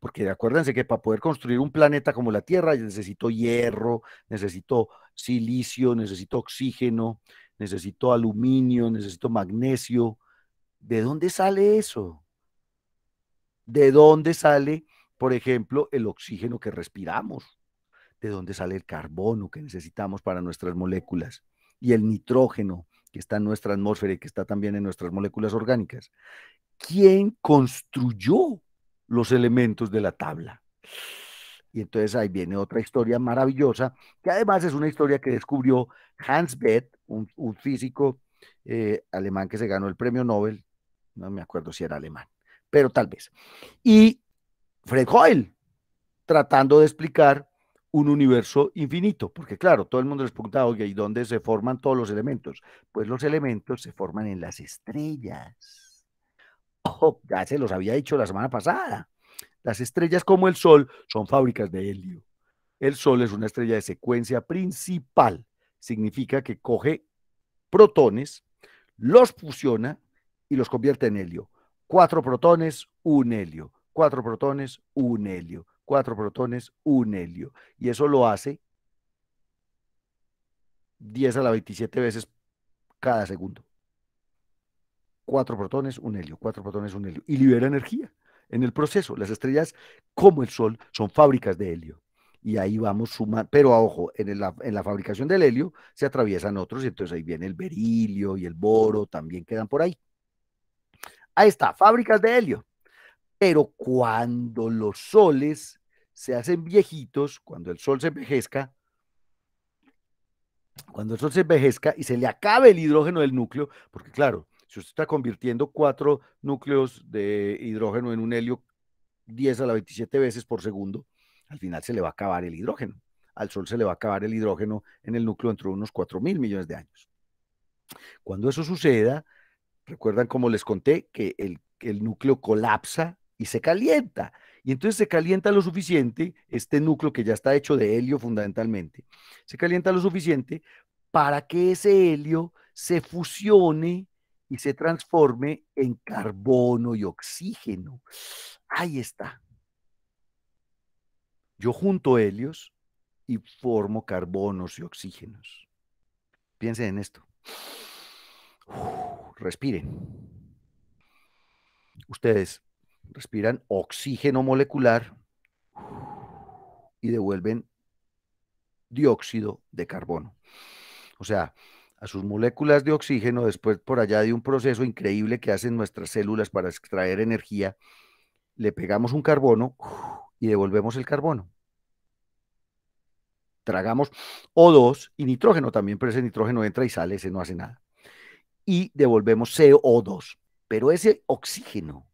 Speaker 1: porque acuérdense que para poder construir un planeta como la Tierra necesito hierro, necesito silicio, necesito oxígeno, necesito aluminio, necesito magnesio. ¿De dónde sale eso? ¿De dónde sale, por ejemplo, el oxígeno que respiramos? ¿De dónde sale el carbono que necesitamos para nuestras moléculas? Y el nitrógeno que está en nuestra atmósfera y que está también en nuestras moléculas orgánicas. ¿Quién construyó los elementos de la tabla. Y entonces ahí viene otra historia maravillosa, que además es una historia que descubrió Hans Beth un, físico eh, alemán que se ganó el premio Nobel, no me acuerdo si era alemán, pero tal vez. Y Fred Hoyle, tratando de explicar un universo infinito, porque claro, todo el mundo les preguntaba oye, ¿y dónde se forman todos los elementos? Pues los elementos se forman en las estrellas Oh, ya se los había dicho la semana pasada. Las estrellas como el Sol son fábricas de helio. El Sol es una estrella de secuencia principal. Significa que coge protones, los fusiona y los convierte en helio. Cuatro protones, un helio. Cuatro protones, un helio. Cuatro protones, un helio. Y eso lo hace 10 a la 27 veces cada segundo cuatro protones, un helio, cuatro protones, un helio, y libera energía en el proceso. Las estrellas, como el Sol, son fábricas de helio. Y ahí vamos sumando, pero a ojo, en la, en la fabricación del helio se atraviesan otros, y entonces ahí viene el berilio y el boro, también quedan por ahí. Ahí está, fábricas de helio. Pero cuando los soles se hacen viejitos, cuando el sol se envejezca, cuando el sol se envejezca y se le acabe el hidrógeno del núcleo, porque claro, si usted está convirtiendo cuatro núcleos de hidrógeno en un helio 10 a la 27 veces por segundo, al final se le va a acabar el hidrógeno. Al Sol se le va a acabar el hidrógeno en el núcleo dentro de unos 4 mil millones de años. Cuando eso suceda, recuerdan como les conté que el, el núcleo colapsa y se calienta. Y entonces se calienta lo suficiente, este núcleo que ya está hecho de helio fundamentalmente, se calienta lo suficiente para que ese helio se fusione y se transforme en carbono y oxígeno. Ahí está. Yo junto helios y formo carbonos y oxígenos. Piensen en esto. respiren. Ustedes respiran oxígeno molecular y devuelven dióxido de carbono. O sea, a sus moléculas de oxígeno después por allá de un proceso increíble que hacen nuestras células para extraer energía, le pegamos un carbono y devolvemos el carbono. Tragamos O2 y nitrógeno también, pero ese nitrógeno entra y sale, ese no hace nada. Y devolvemos CO2. Pero ese oxígeno,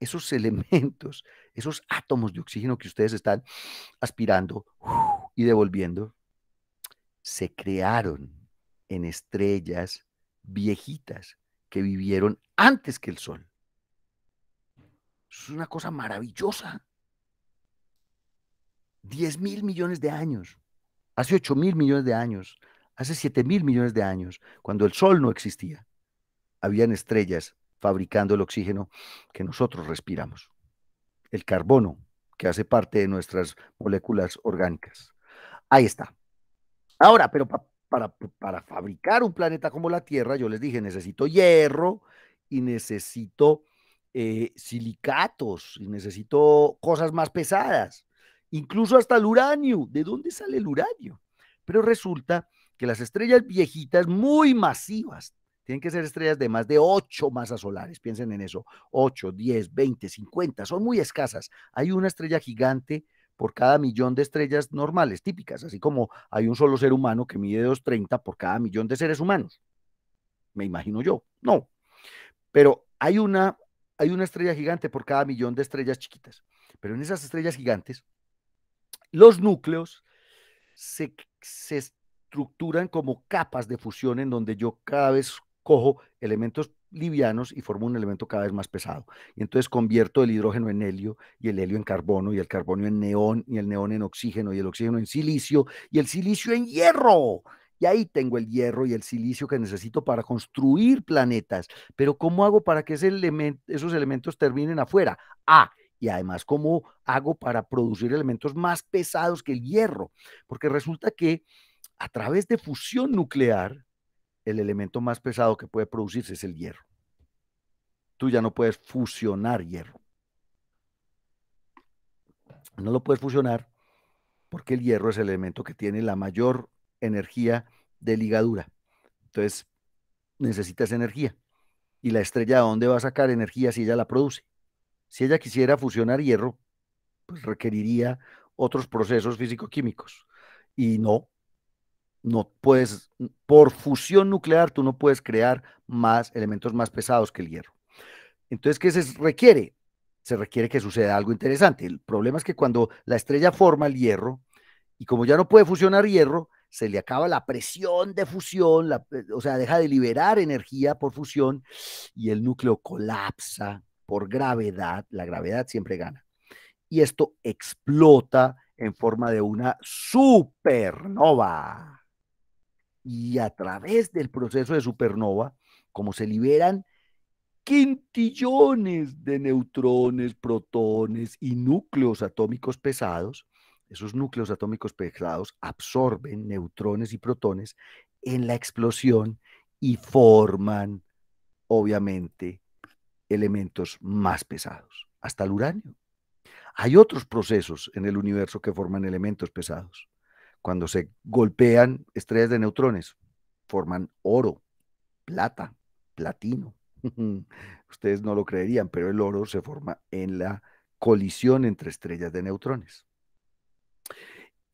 Speaker 1: esos elementos, esos átomos de oxígeno que ustedes están aspirando y devolviendo, se crearon en estrellas viejitas que vivieron antes que el Sol. Es una cosa maravillosa. 10 mil millones de años, hace ocho mil millones de años, hace siete mil millones de años, cuando el Sol no existía, habían estrellas fabricando el oxígeno que nosotros respiramos, el carbono que hace parte de nuestras moléculas orgánicas. Ahí está. Ahora, pero papá para, fabricar un planeta como la Tierra, yo les dije, necesito hierro y necesito eh, silicatos y necesito cosas más pesadas, incluso hasta el uranio. ¿De dónde sale el uranio? Pero resulta que las estrellas viejitas muy masivas, tienen que ser estrellas de más de 8 masas solares, piensen en eso, 8, 10, 20, 50, son muy escasas. Hay una estrella gigante por cada millón de estrellas normales, típicas, así como hay un solo ser humano que mide 230 por cada millón de seres humanos. Me imagino yo. No. Pero hay una, hay una estrella gigante por cada millón de estrellas chiquitas. Pero en esas estrellas gigantes, los núcleos se, se estructuran como capas de fusión en donde yo cada vez cojo elementos livianos y formo un elemento cada vez más pesado. Y entonces convierto el hidrógeno en helio y el helio en carbono y el carbono en neón y el neón en oxígeno y el oxígeno en silicio y el silicio en hierro. Y ahí tengo el hierro y el silicio que necesito para construir planetas. Pero ¿cómo hago para que esos elementos terminen afuera? Ah, y además cómo hago para producir elementos más pesados que el hierro. Porque resulta que a través de fusión nuclear, el elemento más pesado que puede producirse es el hierro. Tú ya no puedes fusionar hierro. No lo puedes fusionar porque el hierro es el elemento que tiene la mayor energía de ligadura. Entonces, necesitas energía. ¿Y la estrella ¿a dónde va a sacar energía si ella la produce? Si ella quisiera fusionar hierro, pues requeriría otros procesos físico-químicos. Y no, no puedes, por fusión nuclear, tú no puedes crear más elementos más pesados que el hierro. Entonces, ¿qué se requiere? Se requiere que suceda algo interesante. El problema es que cuando la estrella forma el hierro, y como ya no puede fusionar hierro, se le acaba la presión de fusión, eh, o sea, deja de liberar energía por fusión y el núcleo colapsa por gravedad. La gravedad siempre gana. Y esto explota en forma de una supernova y a través del proceso de supernova, como se liberan quintillones de neutrones, protones y núcleos atómicos pesados, esos núcleos atómicos pesados absorben neutrones y protones en la explosión y forman, obviamente, elementos más pesados, hasta el uranio. Hay otros procesos en el universo que forman elementos pesados. Cuando se golpean estrellas de neutrones, forman oro, plata, platino. Ustedes no lo creerían, pero el oro se forma en la colisión entre estrellas de neutrones.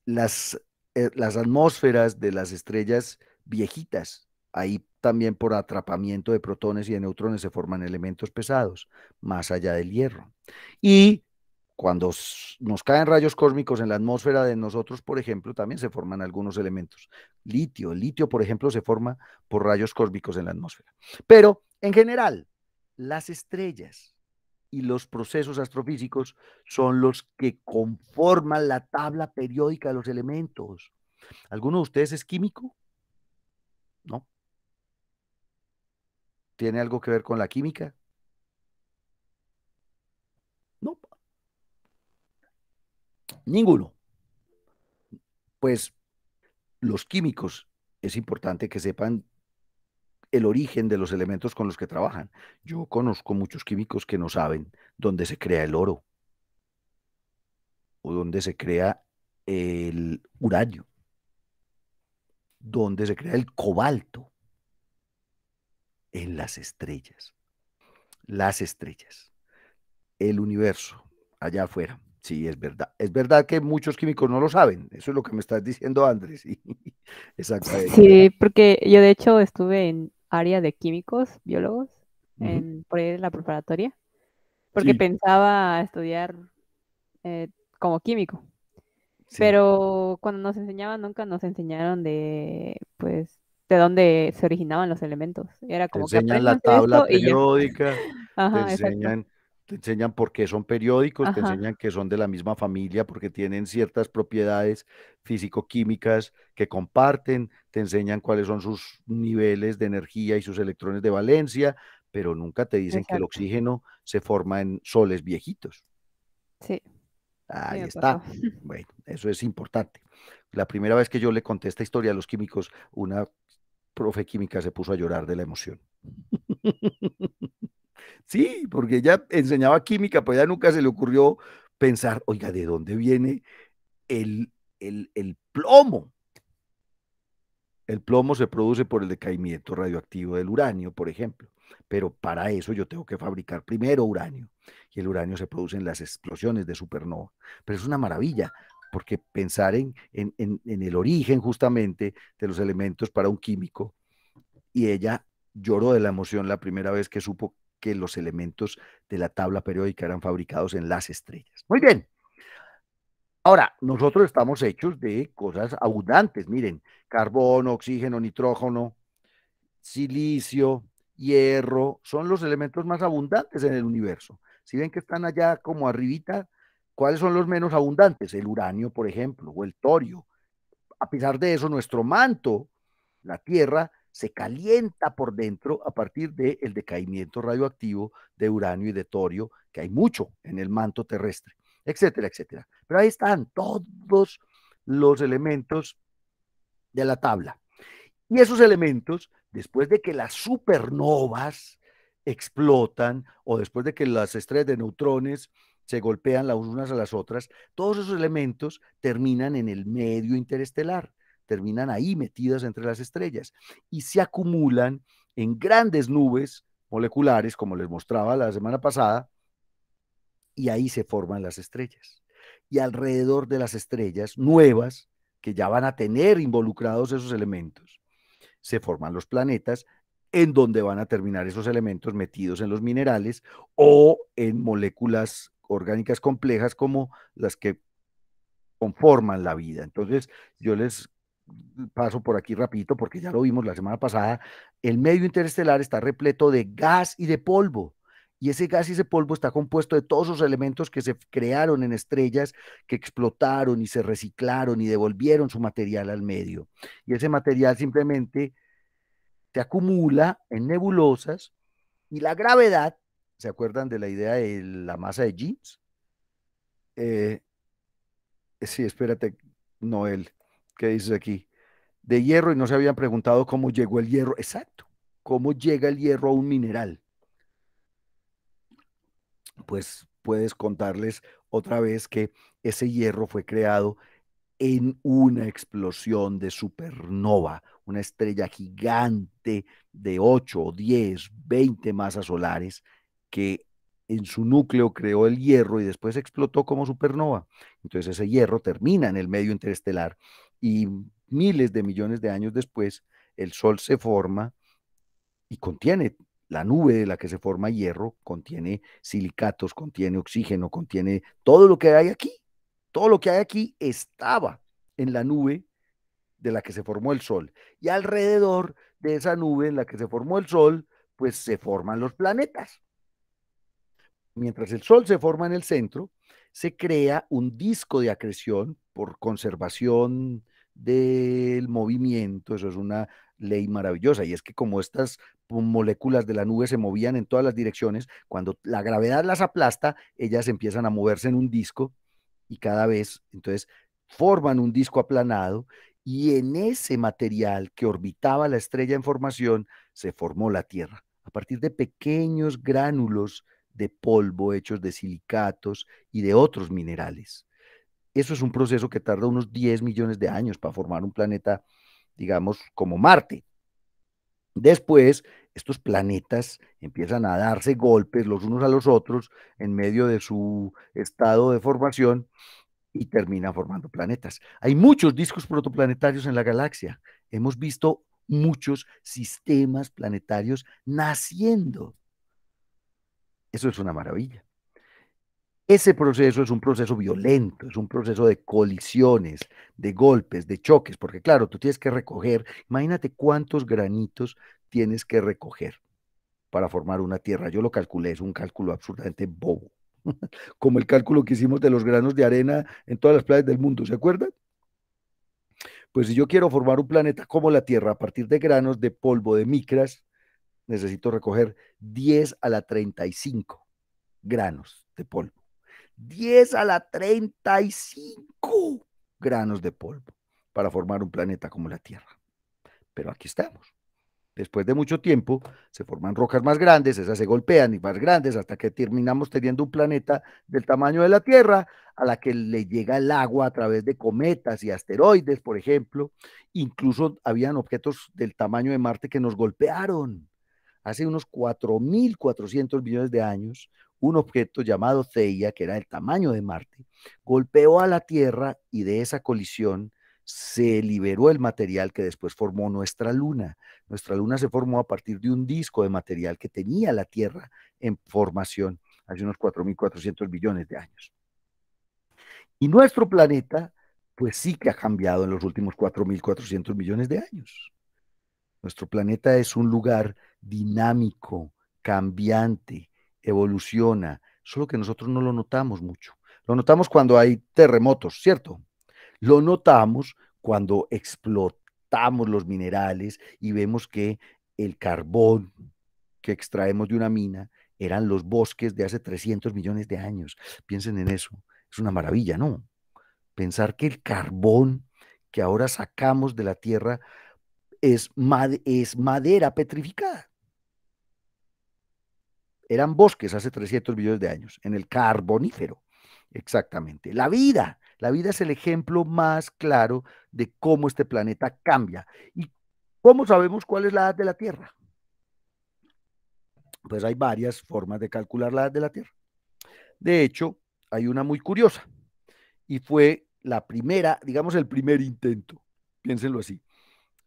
Speaker 1: Las, eh, las atmósferas de las estrellas viejitas, ahí también por atrapamiento de protones y de neutrones se forman elementos pesados, más allá del hierro. Y cuando nos caen rayos cósmicos en la atmósfera de nosotros, por ejemplo, también se forman algunos elementos. Litio, litio, por ejemplo, se forma por rayos cósmicos en la atmósfera. Pero, en general, las estrellas y los procesos astrofísicos son los que conforman la tabla periódica de los elementos. ¿Alguno de ustedes es químico? ¿No? ¿Tiene algo que ver con la química? Ninguno. Pues los químicos es importante que sepan el origen de los elementos con los que trabajan. Yo conozco muchos químicos que no saben dónde se crea el oro o dónde se crea el uranio, dónde se crea el cobalto en las estrellas. Las estrellas, el universo, allá afuera. Sí, es verdad. Es verdad que muchos químicos no lo saben. Eso es lo que me estás diciendo, Andrés. Sí,
Speaker 2: porque yo de hecho estuve en área de químicos, biólogos, en, por la preparatoria, porque pensaba estudiar eh, como químico. Pero cuando nos enseñaban, nunca nos enseñaron de, pues, de dónde se originaban los elementos. Era como te enseñan la tabla periódica, te
Speaker 1: te enseñan por qué son periódicos, te enseñan que son de la misma familia porque tienen ciertas propiedades físico-químicas que comparten, te enseñan cuáles son sus niveles de energía y sus electrones de valencia, pero nunca te dicen que el oxígeno se forma en soles viejitos.
Speaker 2: Sí. Ahí está.
Speaker 1: Bueno, eso es importante. La primera vez que yo le conté esta historia a los químicos, una profe química se puso a llorar de la emoción. Sí, porque ella enseñaba química, pero ella nunca se le ocurrió pensar, oiga, ¿de dónde viene el, el, plomo? El plomo se produce por el decaimiento radioactivo del uranio, por ejemplo. Pero para eso yo tengo que fabricar primero uranio. Y el uranio se produce en las explosiones de supernova. Pero es una maravilla, porque pensar en, en, en el origen justamente de los elementos para un químico. Y ella lloró de la emoción la primera vez que supo que los elementos de la tabla periódica eran fabricados en las estrellas. Muy bien. Ahora, nosotros estamos hechos de cosas abundantes. Miren, carbono, oxígeno, nitrógeno, silicio, hierro, son los elementos más abundantes en el universo. Si ven que están allá como arribita, ¿cuáles son los menos abundantes? El uranio, por ejemplo, o el torio. A pesar de eso, nuestro manto, la Tierra, se calienta por dentro a partir del decaimiento radioactivo de uranio y de torio, que hay mucho en el manto terrestre, etcétera, etcétera. Pero ahí están todos los elementos de la tabla. Y esos elementos, después de que las supernovas explotan o después de que las estrellas de neutrones se golpean las unas a las otras, todos esos elementos terminan en el medio interestelar terminan ahí metidas entre las estrellas y se acumulan en grandes nubes moleculares, como les mostraba la semana pasada, y ahí se forman las estrellas. Y alrededor de las estrellas nuevas, que ya van a tener involucrados esos elementos, se forman los planetas en donde van a terminar esos elementos metidos en los minerales o en moléculas orgánicas complejas como las que conforman la vida. Entonces, yo les paso por aquí rapidito porque ya lo vimos la semana pasada, el medio interestelar está repleto de gas y de polvo. Y ese gas y ese polvo está compuesto de todos los elementos que se crearon en estrellas, que explotaron y se reciclaron y devolvieron su material al medio. Y ese material simplemente se acumula en nebulosas y la gravedad, ¿se acuerdan de la idea de la masa de Jeans? Eh, sí, espérate, Noel. ¿Qué dices aquí? De hierro y no se habían preguntado cómo llegó el hierro. Exacto. ¿Cómo llega el hierro a un mineral? Pues puedes contarles otra vez que ese hierro fue creado en una explosión de supernova, una estrella gigante de 8, 10, 20 masas solares que en su núcleo creó el hierro y después explotó como supernova. Entonces ese hierro termina en el medio interestelar y miles de millones de años después, el Sol se forma y contiene la nube de la que se forma hierro, contiene silicatos, contiene oxígeno, contiene todo lo que hay aquí. Todo lo que hay aquí estaba en la nube de la que se formó el Sol. Y alrededor de esa nube en la que se formó el Sol, pues se forman los planetas. Mientras el Sol se forma en el centro, se crea un disco de acreción por conservación del movimiento, eso es una ley maravillosa, y es que como estas moléculas de la nube se movían en todas las direcciones, cuando la gravedad las aplasta, ellas empiezan a moverse en un disco y cada vez, entonces, forman un disco aplanado y en ese material que orbitaba la estrella en formación se formó la Tierra, a partir de pequeños gránulos de polvo hechos de silicatos y de otros minerales. Eso es un proceso que tarda unos 10 millones de años para formar un planeta, digamos, como Marte. Después, estos planetas empiezan a darse golpes los unos a los otros en medio de su estado de formación y terminan formando planetas. Hay muchos discos protoplanetarios en la galaxia. Hemos visto muchos sistemas planetarios naciendo. Eso es una maravilla. Ese proceso es un proceso violento, es un proceso de colisiones, de golpes, de choques, porque claro, tú tienes que recoger, imagínate cuántos granitos tienes que recoger para formar una tierra. Yo lo calculé, es un cálculo absolutamente bobo, como el cálculo que hicimos de los granos de arena en todas las playas del mundo, ¿se acuerdan? Pues si yo quiero formar un planeta como la Tierra a partir de granos de polvo, de micras, necesito recoger 10 a la 35 granos de polvo. 10 a la 35 granos de polvo para formar un planeta como la Tierra. Pero aquí estamos. Después de mucho tiempo se forman rocas más grandes, esas se golpean y más grandes hasta que terminamos teniendo un planeta del tamaño de la Tierra a la que le llega el agua a través de cometas y asteroides, por ejemplo. Incluso habían objetos del tamaño de Marte que nos golpearon hace unos 4.400 millones de años, un objeto llamado Theia, que era del tamaño de Marte, golpeó a la Tierra y de esa colisión se liberó el material que después formó nuestra luna. Nuestra luna se formó a partir de un disco de material que tenía la Tierra en formación hace unos 4.400 millones de años. Y nuestro planeta, pues sí que ha cambiado en los últimos 4.400 millones de años. Nuestro planeta es un lugar dinámico, cambiante, evoluciona, solo que nosotros no lo notamos mucho. Lo notamos cuando hay terremotos, ¿cierto? Lo notamos cuando explotamos los minerales y vemos que el carbón que extraemos de una mina eran los bosques de hace 300 millones de años. Piensen en eso. Es una maravilla, ¿no? Pensar que el carbón que ahora sacamos de la tierra es, es madera petrificada eran bosques hace 300 millones de años, en el carbonífero, exactamente. La vida, la vida es el ejemplo más claro de cómo este planeta cambia. ¿Y cómo sabemos cuál es la edad de la Tierra? Pues hay varias formas de calcular la edad de la Tierra. De hecho, hay una muy curiosa y fue la primera, digamos el primer intento, piénsenlo así,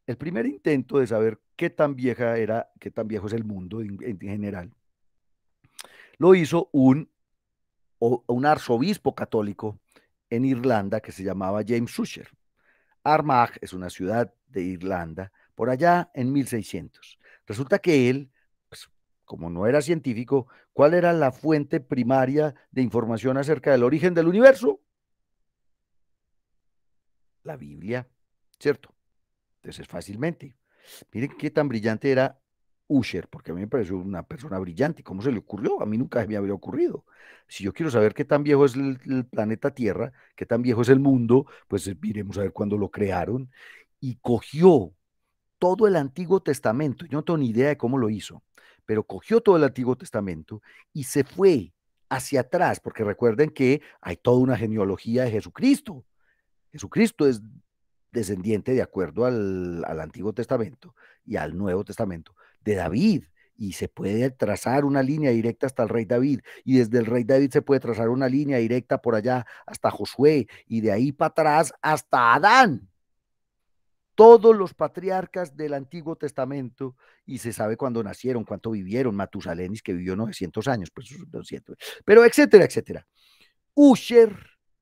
Speaker 1: el primer intento de saber qué tan vieja era, qué tan viejo es el mundo en, en general, lo hizo un, un arzobispo católico en Irlanda que se llamaba James Sucher. Armagh es una ciudad de Irlanda, por allá en 1600. Resulta que él, pues, como no era científico, ¿cuál era la fuente primaria de información acerca del origen del universo? La Biblia, ¿cierto? Entonces, fácilmente. Miren qué tan brillante era Usher, porque a mí me pareció una persona brillante. ¿Cómo se le ocurrió? A mí nunca me había ocurrido. Si yo quiero saber qué tan viejo es el, planeta Tierra, qué tan viejo es el mundo, pues eh, miremos a ver cuándo lo crearon. Y cogió todo el Antiguo Testamento, yo no tengo ni idea de cómo lo hizo, pero cogió todo el Antiguo Testamento y se fue hacia atrás, porque recuerden que hay toda una genealogía de Jesucristo. Jesucristo es descendiente de acuerdo al, al Antiguo Testamento y al Nuevo Testamento, de David y se puede trazar una línea directa hasta el rey David, y desde el rey David se puede trazar una línea directa por allá hasta Josué, y de ahí para atrás hasta Adán. Todos los patriarcas del Antiguo Testamento, y se sabe cuándo nacieron, cuánto vivieron, Matusalénis que vivió 900 años, pues, pero etcétera, etcétera. Usher,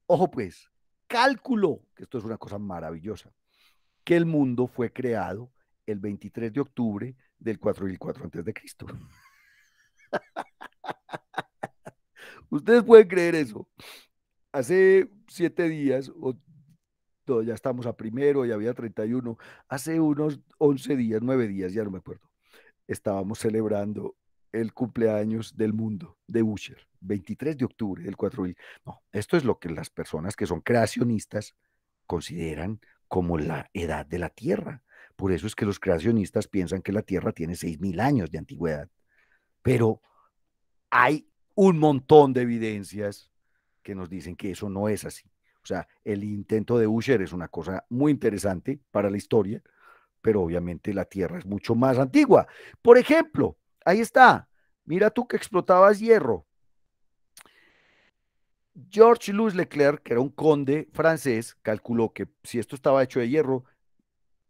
Speaker 1: ojo pues, cálculo, que esto es una cosa maravillosa, que el mundo fue creado el 23 de octubre del 4004 antes de Cristo. Ustedes pueden creer eso. Hace siete días, o ya estamos a primero, y había 31, hace unos 11 días, 9 días, ya no me acuerdo, estábamos celebrando el cumpleaños del mundo de Usher, 23 de octubre del 4000. No, esto es lo que las personas que son creacionistas consideran como la edad de la Tierra. Por eso es que los creacionistas piensan que la Tierra tiene 6.000 años de antigüedad. Pero hay un montón de evidencias que nos dicen que eso no es así. O sea, el intento de Usher es una cosa muy interesante para la historia, pero obviamente la Tierra es mucho más antigua. Por ejemplo, ahí está. Mira tú que explotabas hierro. George Louis Leclerc, que era un conde francés, calculó que si esto estaba hecho de hierro,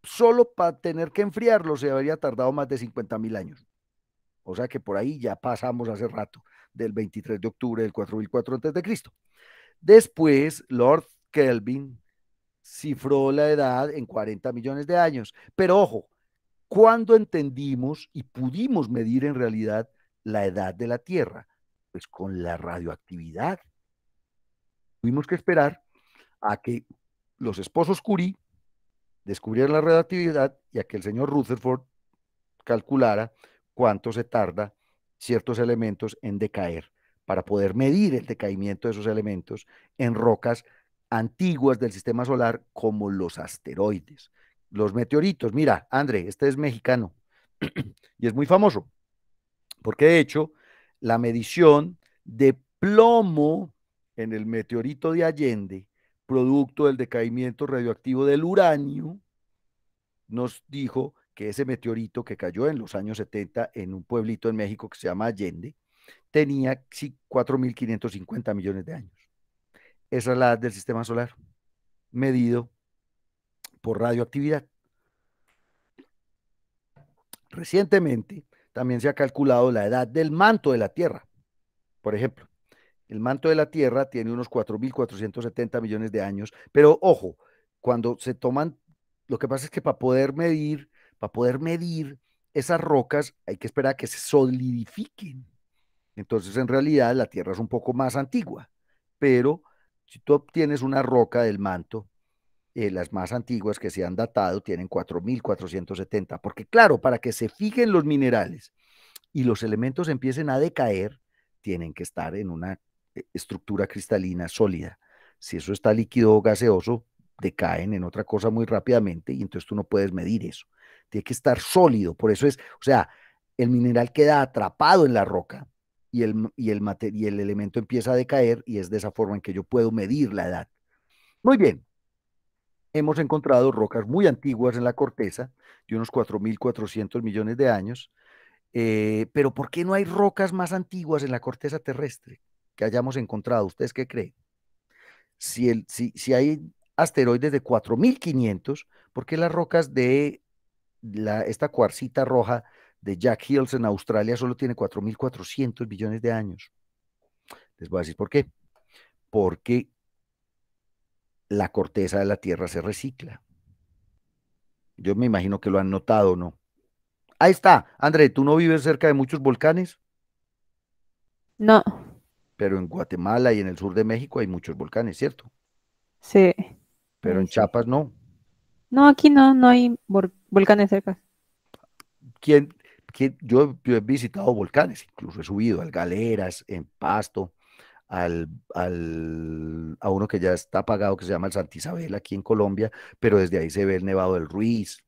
Speaker 1: solo para tener que enfriarlo se habría tardado más de 50 mil años. O sea que por ahí ya pasamos hace rato del 23 de octubre del 4004 cristo Después, Lord Kelvin cifró la edad en 40 millones de años. Pero ojo, cuando entendimos y pudimos medir en realidad la edad de la Tierra? Pues con la radioactividad. Tuvimos que esperar a que los esposos Curie Descubrir la relatividad y a que el señor Rutherford calculara cuánto se tarda ciertos elementos en decaer, para poder medir el decaimiento de esos elementos en rocas antiguas del sistema solar como los asteroides, los meteoritos. Mira, André, este es mexicano y es muy famoso, porque de hecho la medición de plomo en el meteorito de Allende producto del decaimiento radioactivo del uranio, nos dijo que ese meteorito que cayó en los años 70 en un pueblito en México que se llama Allende, tenía 4.550 millones de años. Esa es la edad del sistema solar, medido por radioactividad. Recientemente también se ha calculado la edad del manto de la Tierra, por ejemplo, el manto de la Tierra tiene unos 4.470 millones de años, pero ojo, cuando se toman, lo que pasa es que para poder medir, para poder medir esas rocas hay que esperar a que se solidifiquen. Entonces, en realidad, la Tierra es un poco más antigua, pero si tú obtienes una roca del manto, eh, las más antiguas que se han datado tienen 4.470, porque claro, para que se fijen los minerales y los elementos empiecen a decaer, tienen que estar en una e, estructura cristalina sólida. Si eso está líquido o gaseoso, decaen en otra cosa muy rápidamente y entonces tú no puedes medir eso. Tiene que estar sólido, por eso es, o sea, el mineral queda atrapado en la roca y el, y el, el elemento empieza a decaer y es de esa forma en que yo puedo medir la edad. Muy bien, hemos encontrado rocas muy antiguas en la corteza, de unos 4.400 millones de años, eh, pero ¿por qué no hay rocas más antiguas en la corteza terrestre? que hayamos encontrado. ¿Ustedes qué creen? Si, el, si, si hay asteroides de 4500, ¿por qué las rocas de la, esta cuarcita roja de Jack Hills en Australia solo tiene 4.400 billones de años. Les voy a decir por qué. Porque la corteza de la Tierra se recicla. Yo me imagino que lo han notado, ¿no? Ahí está. André, ¿tú no vives cerca de muchos volcanes? No pero en Guatemala y en el sur de México hay muchos volcanes, ¿cierto? Sí. Pero en Chiapas no.
Speaker 2: No, aquí no, no hay volcanes cerca.
Speaker 1: yo, he visitado volcanes, incluso he subido al Galeras, en Pasto, al, a uno que ya está apagado que se llama el Santa Isabel aquí en Colombia, pero desde ahí se ve el Nevado del Ruiz.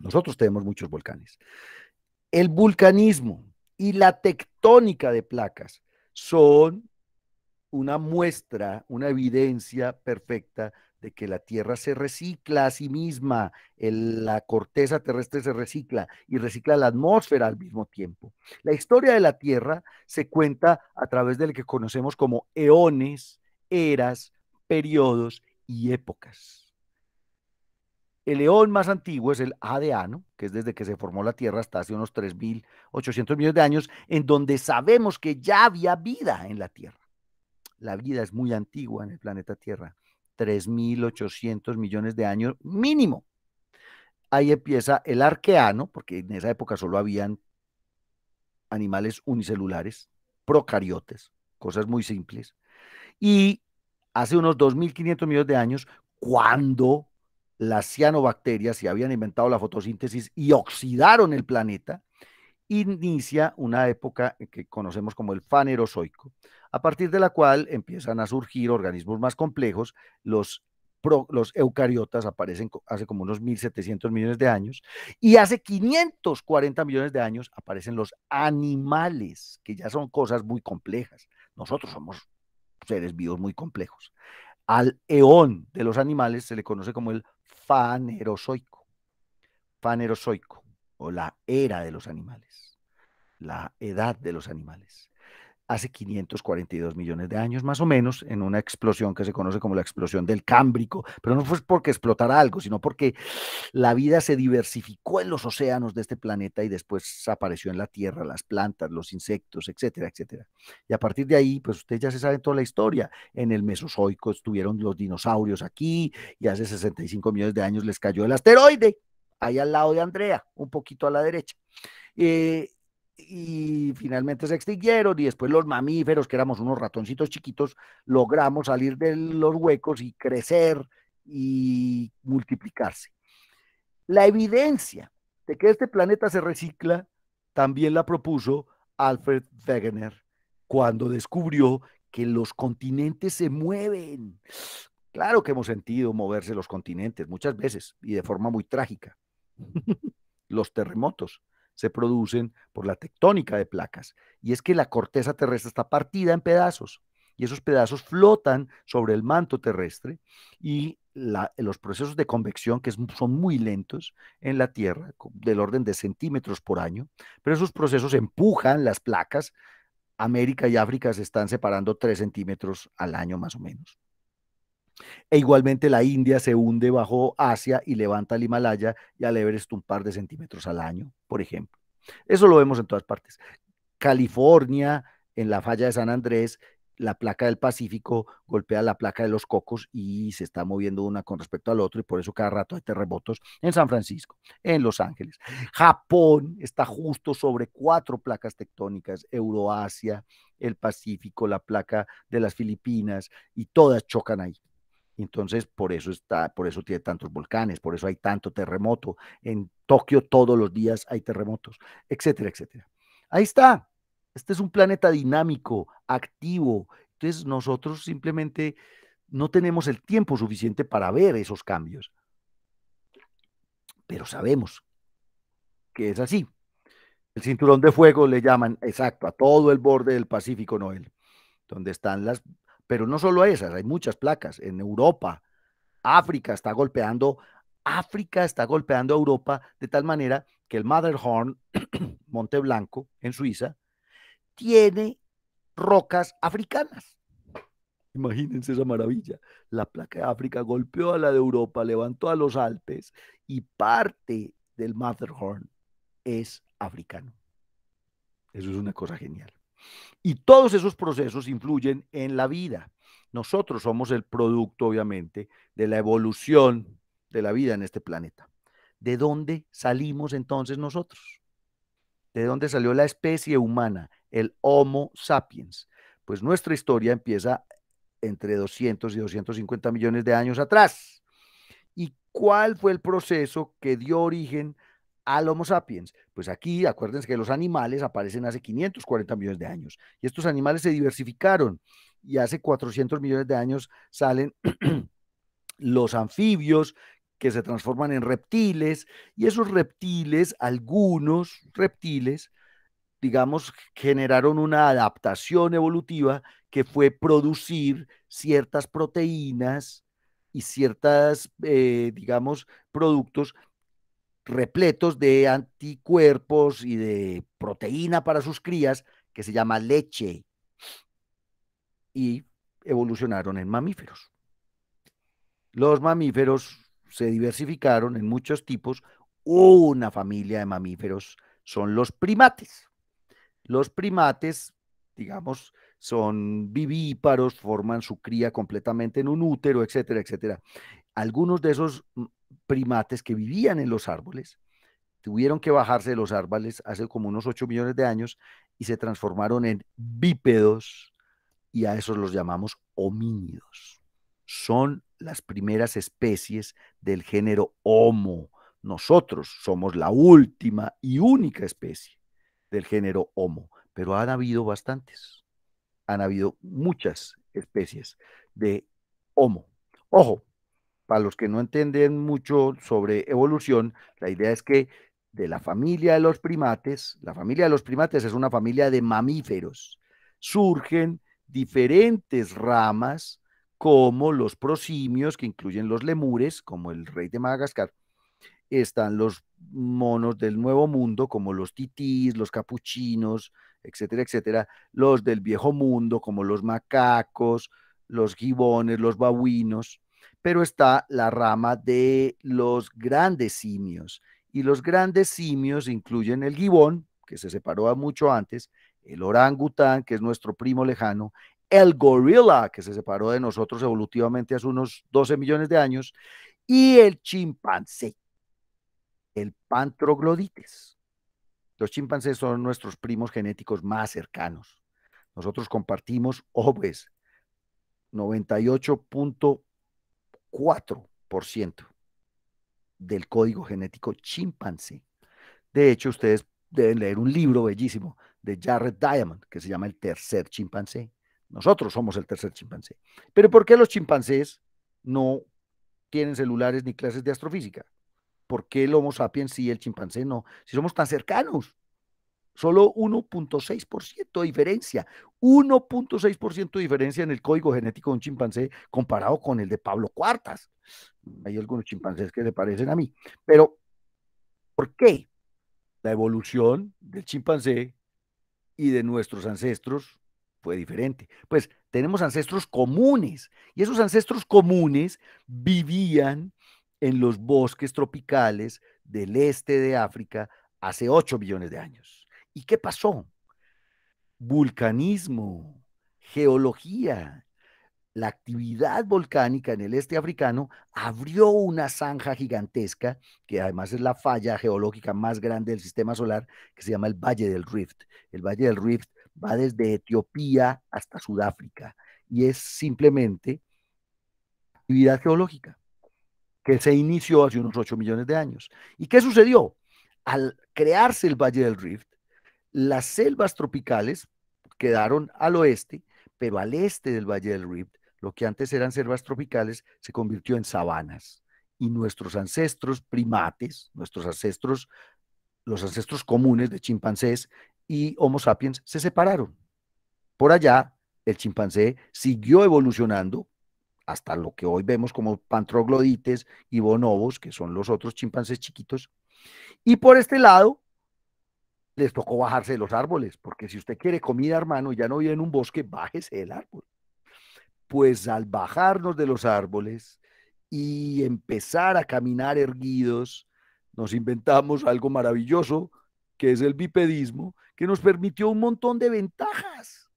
Speaker 1: Nosotros tenemos muchos volcanes. El vulcanismo y la tectónica de placas son una muestra, una evidencia perfecta de que la Tierra se recicla a sí misma, la corteza terrestre se recicla y recicla la atmósfera al mismo tiempo. La historia de la Tierra se cuenta a través de lo que conocemos como eones, eras, periodos y épocas. El león más antiguo es el Adeano, que es desde que se formó la Tierra hasta hace unos 3.800 millones de años, en donde sabemos que ya había vida en la Tierra. La vida es muy antigua en el planeta Tierra, 3.800 millones de años mínimo. Ahí empieza el arqueano, porque en esa época solo habían animales unicelulares, procariotes, cosas muy simples. Y hace unos 2.500 millones de años, cuando las cianobacterias y habían inventado la fotosíntesis y oxidaron el planeta, inicia una época que conocemos como el fanerozoico, a partir de la cual empiezan a surgir organismos más complejos, los, los eucariotas aparecen hace como unos 1.700 millones de años y hace 540 millones de años aparecen los animales, que ya son cosas muy complejas. Nosotros somos seres vivos muy complejos. Al eón de los animales se le conoce como el fanerozoico. Fanerozoico, o la era de los animales, la edad de los animales hace 542 millones de años, más o menos, en una explosión que se conoce como la explosión del Cámbrico, pero no fue porque explotara algo, sino porque la vida se diversificó en los océanos de este planeta y después apareció en la Tierra, las plantas, los insectos, etcétera, etcétera. Y a partir de ahí, pues ustedes ya se saben toda la historia. En el Mesozoico estuvieron los dinosaurios aquí y hace 65 millones de años les cayó el asteroide, ahí al lado de Andrea, un poquito a la derecha. Eh, y finalmente se extinguieron y después los mamíferos, que éramos unos ratoncitos chiquitos, logramos salir de los huecos y crecer y multiplicarse. La evidencia de que este planeta se recicla también la propuso Alfred Wegener cuando descubrió que los continentes se mueven. Claro que hemos sentido moverse los continentes muchas veces y de forma muy trágica. los terremotos, se producen por la tectónica de placas. Y es que la corteza terrestre está partida en pedazos y esos pedazos flotan sobre el manto terrestre y los procesos de convección, que son muy lentos en la Tierra, del orden de centímetros por año, pero esos procesos empujan las placas. América y África se están separando tres centímetros al año más o menos. E igualmente la India se hunde bajo Asia y levanta el Himalaya y al Everest un par de centímetros al año, por ejemplo. Eso lo vemos en todas partes. California, en la falla de San Andrés, la placa del Pacífico golpea la placa de los cocos y se está moviendo una con respecto al otro y por eso cada rato hay terremotos en San Francisco, en Los Ángeles. Japón está justo sobre cuatro placas tectónicas, Euroasia, el Pacífico, la placa de las Filipinas y todas chocan ahí. Entonces, por eso está, por eso tiene tantos volcanes, por eso hay tanto terremoto. En Tokio todos los días hay terremotos, etcétera, etcétera. Ahí está. Este es un planeta dinámico, activo. Entonces, nosotros simplemente no tenemos el tiempo suficiente para ver esos cambios. Pero sabemos que es así. El cinturón de fuego le llaman, exacto, a todo el borde del Pacífico, Noel, donde están las pero no solo esas, hay muchas placas en Europa. África está golpeando, África está golpeando a Europa de tal manera que el Matterhorn, Monte Blanco, en Suiza, tiene rocas africanas. Imagínense esa maravilla. La placa de África golpeó a la de Europa, levantó a los Alpes y parte del Matterhorn es africano. Eso es una cosa genial. Y todos esos procesos influyen en la vida. Nosotros somos el producto, obviamente, de la evolución de la vida en este planeta. ¿De dónde salimos entonces nosotros? ¿De dónde salió la especie humana, el Homo sapiens? Pues nuestra historia empieza entre 200 y 250 millones de años atrás. ¿Y cuál fue el proceso que dio origen a al Homo sapiens. Pues aquí, acuérdense que los animales aparecen hace 540 millones de años y estos animales se diversificaron y hace 400 millones de años salen los anfibios que se transforman en reptiles y esos reptiles, algunos reptiles, digamos, generaron una adaptación evolutiva que fue producir ciertas proteínas y ciertas, eh, digamos, productos repletos de anticuerpos y de proteína para sus crías que se llama leche y evolucionaron en mamíferos. Los mamíferos se diversificaron en muchos tipos. Una familia de mamíferos son los primates. Los primates, digamos, son vivíparos, forman su cría completamente en un útero, etcétera, etcétera. Algunos de esos primates que vivían en los árboles, tuvieron que bajarse de los árboles hace como unos 8 millones de años y se transformaron en bípedos y a esos los llamamos homínidos. Son las primeras especies del género Homo. Nosotros somos la última y única especie del género Homo, pero han habido bastantes. Han habido muchas especies de Homo. Ojo, para los que no entienden mucho sobre evolución, la idea es que de la familia de los primates, la familia de los primates es una familia de mamíferos, surgen diferentes ramas como los prosimios, que incluyen los lemures, como el rey de Madagascar, están los monos del Nuevo Mundo, como los titís, los capuchinos, etcétera, etcétera, los del Viejo Mundo, como los macacos, los gibones, los babuinos, pero está la rama de los grandes simios. Y los grandes simios incluyen el gibón, que se separó mucho antes, el orangután, que es nuestro primo lejano, el gorila, que se separó de nosotros evolutivamente hace unos 12 millones de años, y el chimpancé, el pantroglodites. Los chimpancés son nuestros primos genéticos más cercanos. Nosotros compartimos, obes. Oh, pues, 4% del código genético chimpancé. De hecho, ustedes deben leer un libro bellísimo de Jared Diamond que se llama El tercer chimpancé. Nosotros somos el tercer chimpancé. Pero ¿por qué los chimpancés no tienen celulares ni clases de astrofísica? ¿Por qué el Homo sapiens y el chimpancé no? Si somos tan cercanos. Solo 1.6% de diferencia, 1.6% de diferencia en el código genético de un chimpancé comparado con el de Pablo Cuartas. Hay algunos chimpancés que se parecen a mí. Pero, ¿por qué la evolución del chimpancé y de nuestros ancestros fue diferente? Pues tenemos ancestros comunes y esos ancestros comunes vivían en los bosques tropicales del este de África hace 8 millones de años. ¿Y qué pasó? Vulcanismo, geología, la actividad volcánica en el este africano abrió una zanja gigantesca, que además es la falla geológica más grande del sistema solar, que se llama el Valle del Rift. El Valle del Rift va desde Etiopía hasta Sudáfrica y es simplemente actividad geológica que se inició hace unos 8 millones de años. ¿Y qué sucedió? Al crearse el Valle del Rift, las selvas tropicales quedaron al oeste, pero al este del Valle del Rift, lo que antes eran selvas tropicales, se convirtió en sabanas. Y nuestros ancestros primates, nuestros ancestros, los ancestros comunes de chimpancés y Homo sapiens, se separaron. Por allá, el chimpancé siguió evolucionando hasta lo que hoy vemos como pantroglodites y bonobos, que son los otros chimpancés chiquitos. Y por este lado, les tocó bajarse de los árboles, porque si usted quiere comida, hermano, ya no vive en un bosque, bájese del árbol. Pues al bajarnos de los árboles y empezar a caminar erguidos, nos inventamos algo maravilloso, que es el bipedismo, que nos permitió un montón de ventajas.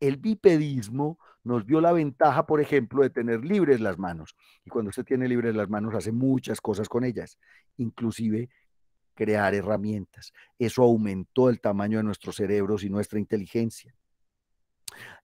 Speaker 1: El bipedismo nos dio la ventaja, por ejemplo, de tener libres las manos. Y cuando usted tiene libres las manos, hace muchas cosas con ellas, inclusive crear herramientas. Eso aumentó el tamaño de nuestros cerebros y nuestra inteligencia.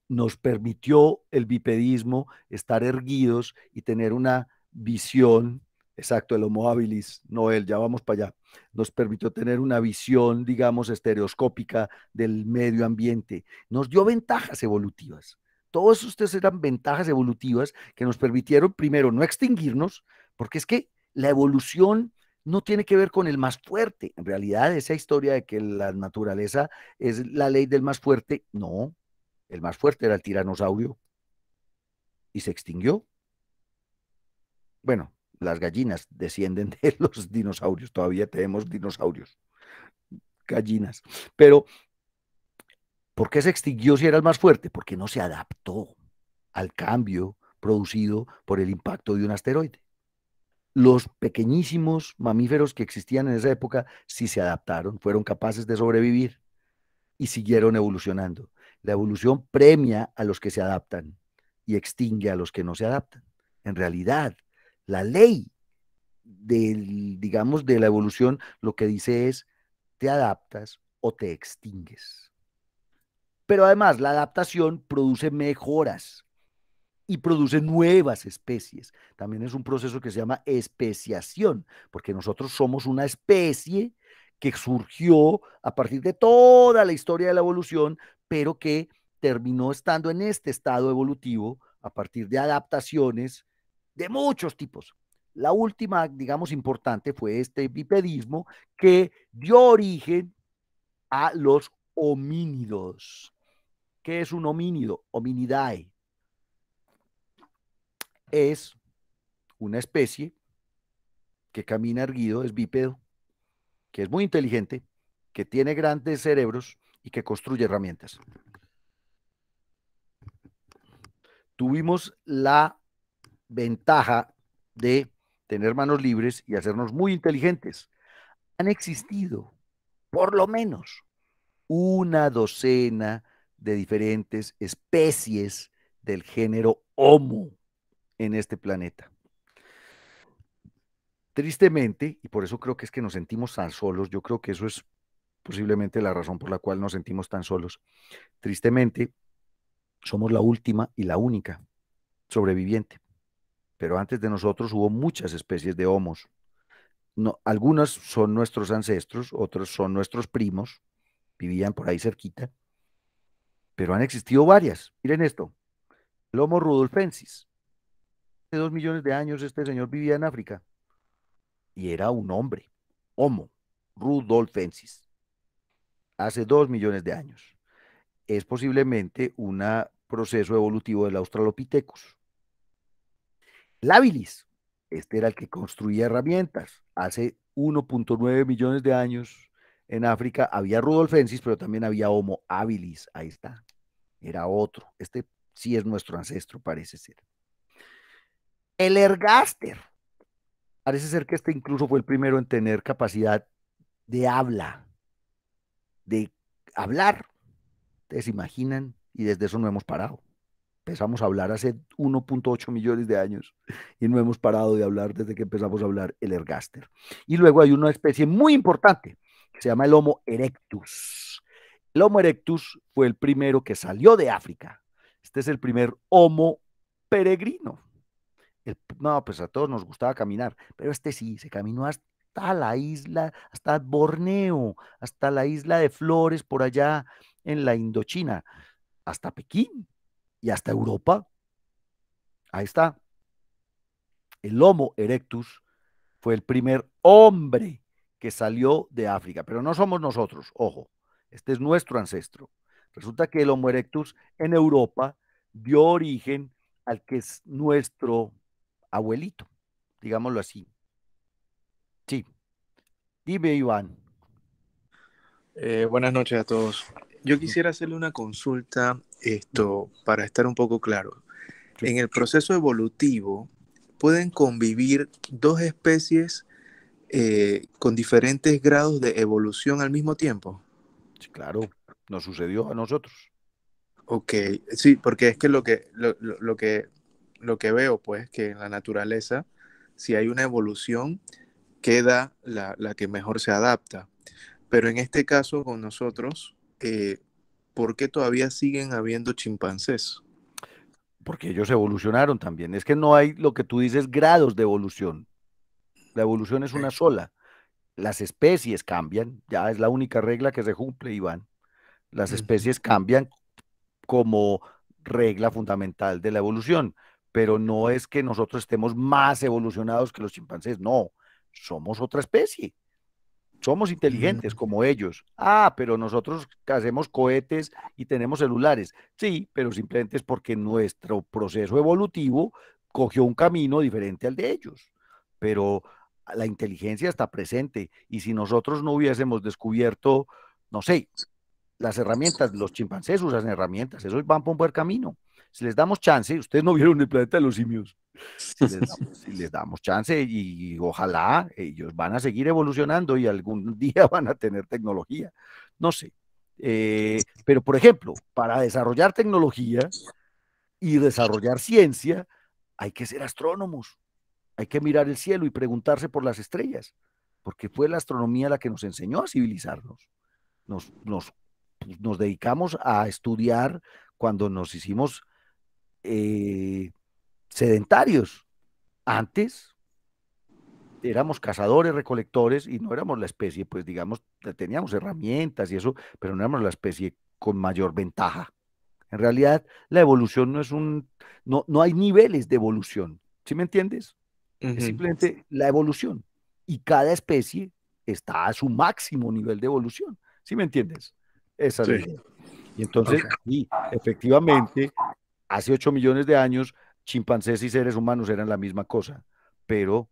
Speaker 1: Nos permitió el bipedismo estar erguidos y tener una visión, exacto, el Homo habilis, Noel, ya vamos para allá, nos permitió tener una visión, digamos, estereoscópica del medio ambiente. Nos dio ventajas evolutivas. Todos ustedes eran ventajas evolutivas que nos permitieron, primero, no extinguirnos, porque es que la evolución no tiene que ver con el más fuerte. En realidad, esa historia de que la naturaleza es la ley del más fuerte, no. El más fuerte era el tiranosaurio y se extinguió. Bueno, las gallinas descienden de los dinosaurios, todavía tenemos dinosaurios, gallinas. Pero, ¿por qué se extinguió si era el más fuerte? Porque no se adaptó al cambio producido por el impacto de un asteroide los pequeñísimos mamíferos que existían en esa época sí se adaptaron, fueron capaces de sobrevivir y siguieron evolucionando. La evolución premia a los que se adaptan y extingue a los que no se adaptan. En realidad, la ley digamos, de la evolución lo que dice es te adaptas o te extingues. Pero además, la adaptación produce mejoras y produce nuevas especies. También es un proceso que se llama especiación, porque nosotros somos una especie que surgió a partir de toda la historia de la evolución, pero que terminó estando en este estado evolutivo a partir de adaptaciones de muchos tipos. La última, digamos, importante fue este bipedismo que dio origen a los homínidos. ¿Qué es un homínido? Hominidae, es una especie que camina erguido, es bípedo, que es muy inteligente, que tiene grandes cerebros y que construye herramientas. Tuvimos la ventaja de tener manos libres y hacernos muy inteligentes. Han existido, por lo menos, una docena de diferentes especies del género Homo en este planeta. Tristemente, y por eso creo que es que nos sentimos tan solos, yo creo que eso es posiblemente la razón por la cual nos sentimos tan solos. Tristemente, somos la última y la única sobreviviente. Pero antes de nosotros hubo muchas especies de homos. No, algunas son nuestros ancestros, otros son nuestros primos, vivían por ahí cerquita, pero han existido varias. Miren esto, el Homo rudolfensis, hace dos millones de años este señor vivía en África y era un hombre, Homo rudolfensis, hace dos millones de años. Es posiblemente un proceso evolutivo del Australopithecus. El habilis, este era el que construía herramientas. Hace 1.9 millones de años en África había rudolfensis, pero también había Homo habilis, ahí está. Era otro. Este sí es nuestro ancestro, parece ser el ergaster. Parece ser que este incluso fue el primero en tener capacidad de habla, de hablar. Ustedes se imaginan, y desde eso no hemos parado. Empezamos a hablar hace 1.8 millones de años y no hemos parado de hablar desde que empezamos a hablar el ergaster. Y luego hay una especie muy importante que se llama el Homo erectus. El Homo erectus fue el primero que salió de África. Este es el primer Homo peregrino no, pues a todos nos gustaba caminar, pero este sí, se caminó hasta la isla, hasta Borneo, hasta la isla de Flores, por allá en la Indochina, hasta Pekín y hasta Europa. Ahí está. El Homo erectus fue el primer hombre que salió de África, pero no somos nosotros, ojo, este es nuestro ancestro. Resulta que el Homo erectus en Europa dio origen al que es nuestro abuelito, digámoslo así.
Speaker 2: Sí. Dime, Iván. Eh, buenas noches a todos. Yo quisiera hacerle una consulta, esto, para estar un poco claro. En el proceso evolutivo, pueden convivir dos especies eh, con diferentes grados de evolución al mismo tiempo. claro, nos sucedió a nosotros. Ok, sí, porque es que lo que, lo que lo que veo, pues, que en la naturaleza, si hay una evolución, queda la, que mejor se adapta. Pero en este caso con nosotros, eh, ¿por qué todavía siguen habiendo chimpancés? Porque ellos
Speaker 1: evolucionaron también. Es que no hay lo que tú dices, grados de evolución. La evolución es una sola. Las especies cambian, ya es la única regla que se cumple, Iván. Las especies cambian como regla fundamental de la evolución pero no es que nosotros estemos más evolucionados que los chimpancés, no, somos otra especie. Somos inteligentes mm. como ellos. Ah, pero nosotros hacemos cohetes y tenemos celulares. Sí, pero simplemente es porque nuestro proceso evolutivo cogió un camino diferente al de ellos. Pero la inteligencia está presente y si nosotros no hubiésemos descubierto, no sé, las herramientas, los chimpancés usan herramientas, esos van por un buen camino si les damos chance, ustedes no vieron el planeta de los simios, si les damos, chance y, ojalá ellos van a seguir evolucionando y algún día van a tener tecnología, no sé. Eh, pero, por ejemplo, para desarrollar tecnología y desarrollar ciencia, hay que ser astrónomos, hay que mirar el cielo y preguntarse por las estrellas, porque fue la astronomía la que nos enseñó a civilizarnos. Nos, nos, nos dedicamos a estudiar cuando nos hicimos eh, sedentarios. Antes éramos cazadores, recolectores y no éramos la especie, pues digamos, teníamos herramientas y eso, pero no éramos la especie con mayor ventaja. En realidad, la evolución no es un, no, no hay niveles de evolución, ¿sí me entiendes? Es simplemente la evolución y cada especie está a su máximo nivel de evolución, ¿sí me entiendes? Esa es la idea. Y entonces, efectivamente, hace 8 millones de años chimpancés y seres humanos eran la misma cosa, pero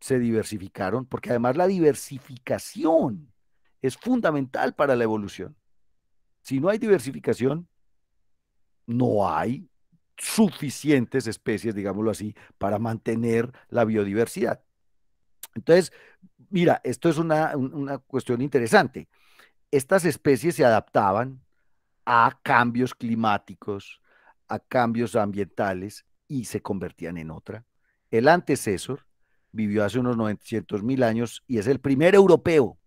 Speaker 1: se diversificaron, porque además la diversificación es fundamental para la evolución. Si no hay diversificación, no hay suficientes especies, digámoslo así, para mantener la biodiversidad. Entonces, mira, esto es una, una cuestión interesante. Estas especies se adaptaban a cambios climáticos, a cambios ambientales y se convertían en otra. El antecesor vivió hace unos 900 mil años y es el primer europeo,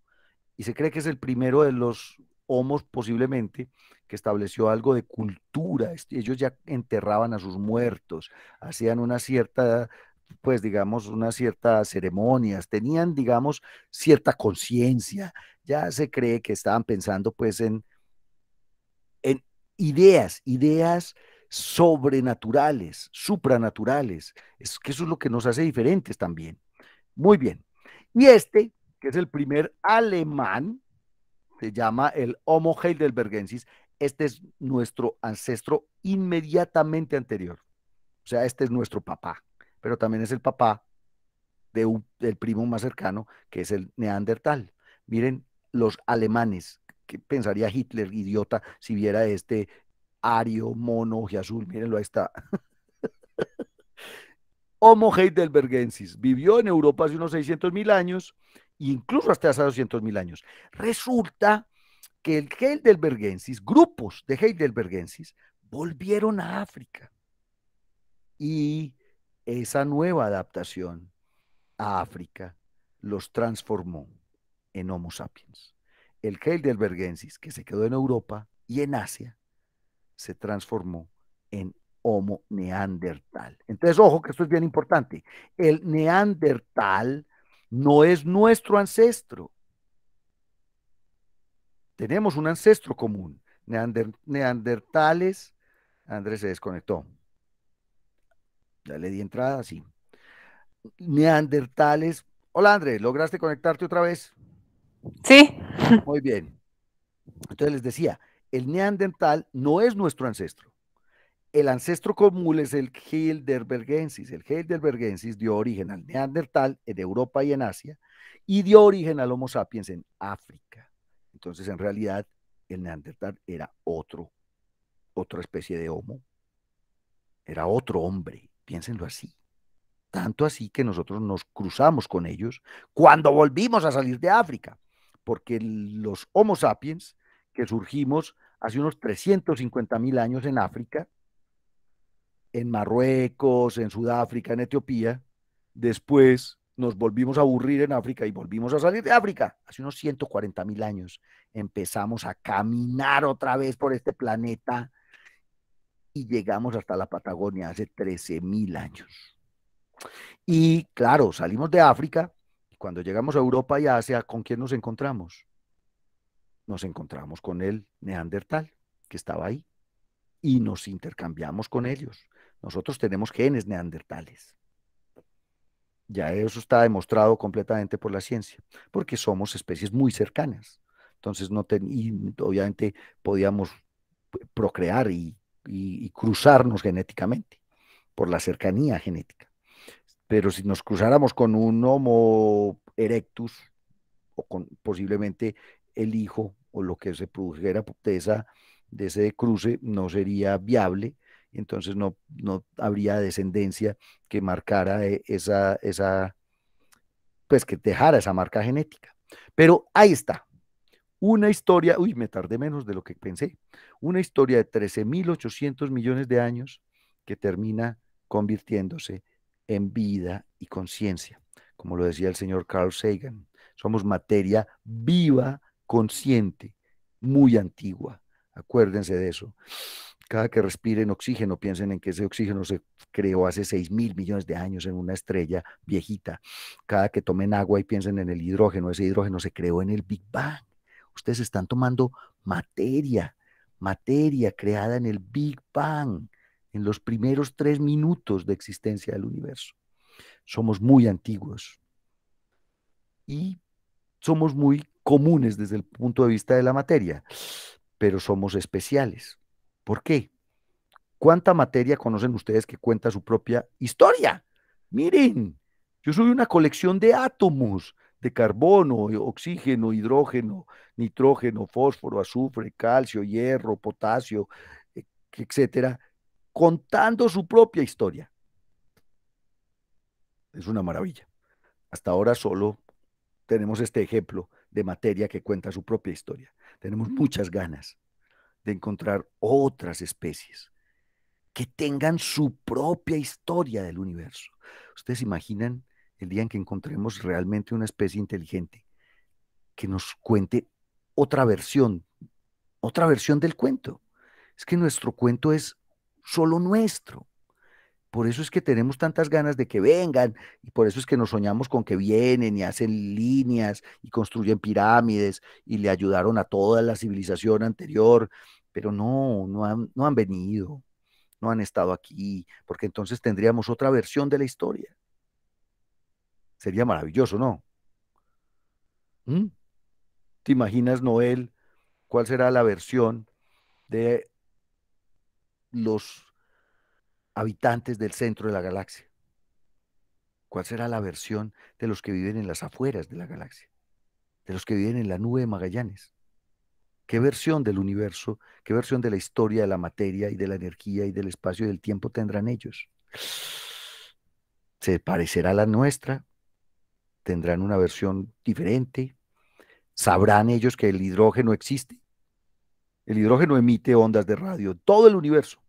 Speaker 1: y se cree que es el primero de los homos posiblemente que estableció algo de cultura. Ellos ya enterraban a sus muertos, hacían una cierta pues digamos, una cierta ceremonias, tenían, digamos, cierta conciencia. Ya se cree que estaban pensando pues en, en ideas, ideas sobrenaturales, supranaturales. Es que eso es lo que nos hace diferentes también. Muy bien. Y este, que es el primer alemán, se llama el Homo heidelbergensis. Este es nuestro ancestro inmediatamente anterior. O sea, este es nuestro papá, pero también es el papá del primo más cercano, que es el neandertal. Miren, los alemanes, ¿qué pensaría Hitler, idiota, si viera este Ario, mono, azul, mírenlo, ahí está. Homo heidelbergensis vivió en Europa hace unos 600.000 mil años, incluso hasta hace 200.000 años. Resulta que el heidelbergensis, grupos de heidelbergensis, volvieron a África. Y esa nueva adaptación a África los transformó en Homo sapiens. El heidelbergensis, que se quedó en Europa y en Asia, se transformó en Homo neandertal. Entonces, ojo que esto es bien importante. El neandertal no es nuestro ancestro. Tenemos un ancestro común. neandertales. Andrés se desconectó. Ya le di entrada, sí. Neandertales. Hola Andrés, ¿lograste conectarte otra vez? Sí. Muy bien. Entonces les decía, el neandertal no es nuestro ancestro. El ancestro común es el Heidelbergensis. El Heidelbergensis dio origen al neandertal en Europa y en Asia y dio origen al Homo sapiens en África. Entonces, en realidad, el neandertal era otro, otra especie de Homo. Era otro hombre, piénsenlo así. Tanto así que nosotros nos cruzamos con ellos cuando volvimos a salir de África, porque los Homo sapiens que surgimos hace unos 350 mil años en África, en Marruecos, en Sudáfrica, en Etiopía. Después nos volvimos a aburrir en África y volvimos a salir de África. Hace unos 140 mil años empezamos a caminar otra vez por este planeta y llegamos hasta la Patagonia hace 13 mil años. Y claro, salimos de África y cuando llegamos a Europa y Asia, ¿con quién nos encontramos? nos encontramos con el neandertal que estaba ahí y nos intercambiamos con ellos. Nosotros tenemos genes neandertales. Ya eso está demostrado completamente por la ciencia, porque somos especies muy cercanas. Entonces, no obviamente podíamos procrear y, y cruzarnos genéticamente por la cercanía genética. Pero si nos cruzáramos con un Homo erectus, o con, posiblemente el hijo o lo que se produjera de, de ese cruce no sería viable, entonces no, no habría descendencia que marcara eh, esa, esa, pues que dejara esa marca genética. Pero ahí está, una historia, uy, me tardé menos de lo que pensé, una historia de 13.800 millones de años que termina convirtiéndose en vida y conciencia, como lo decía el señor Carl Sagan. Somos materia viva consciente, muy antigua. Acuérdense de eso. Cada que respiren oxígeno, piensen en que ese oxígeno se creó hace 6 mil millones de años en una estrella viejita. Cada que tomen agua y piensen en el hidrógeno, ese hidrógeno se creó en el Big Bang. Ustedes están tomando materia, materia creada en el Big Bang, en los primeros tres minutos de existencia del universo. Somos muy antiguos y somos muy comunes desde el punto de vista de la materia, pero somos especiales. ¿Por qué? ¿Cuánta materia conocen ustedes que cuenta su propia historia? Miren, yo soy una colección de átomos de carbono, oxígeno, hidrógeno, nitrógeno, fósforo, azufre, calcio, hierro, potasio, eh, etcétera, contando su propia historia. Es una maravilla. Hasta ahora solo tenemos este ejemplo de materia que cuenta su propia historia. Tenemos mm. muchas ganas de encontrar otras especies que tengan su propia historia del universo. Ustedes imaginan el día en que encontremos realmente una especie inteligente que nos cuente otra versión, otra versión del cuento. Es que nuestro cuento es solo nuestro. Por eso es que tenemos tantas ganas de que vengan y por eso es que nos soñamos con que vienen y hacen líneas y construyen pirámides y le ayudaron a toda la civilización anterior, pero no, no han, no han venido, no han estado aquí, porque entonces tendríamos otra versión de la historia. Sería maravilloso, ¿no? ¿Mm? ¿Te imaginas, Noel, cuál será la versión de los habitantes del centro de la galaxia? ¿Cuál será la versión de los que viven en las afueras de la galaxia? De los que viven en la nube de Magallanes. ¿Qué versión del universo, qué versión de la historia, de la materia y de la energía y del espacio y del tiempo tendrán ellos? ¿Se parecerá a la nuestra? ¿Tendrán una versión diferente? ¿Sabrán ellos que el hidrógeno existe? El hidrógeno emite ondas de radio, todo el universo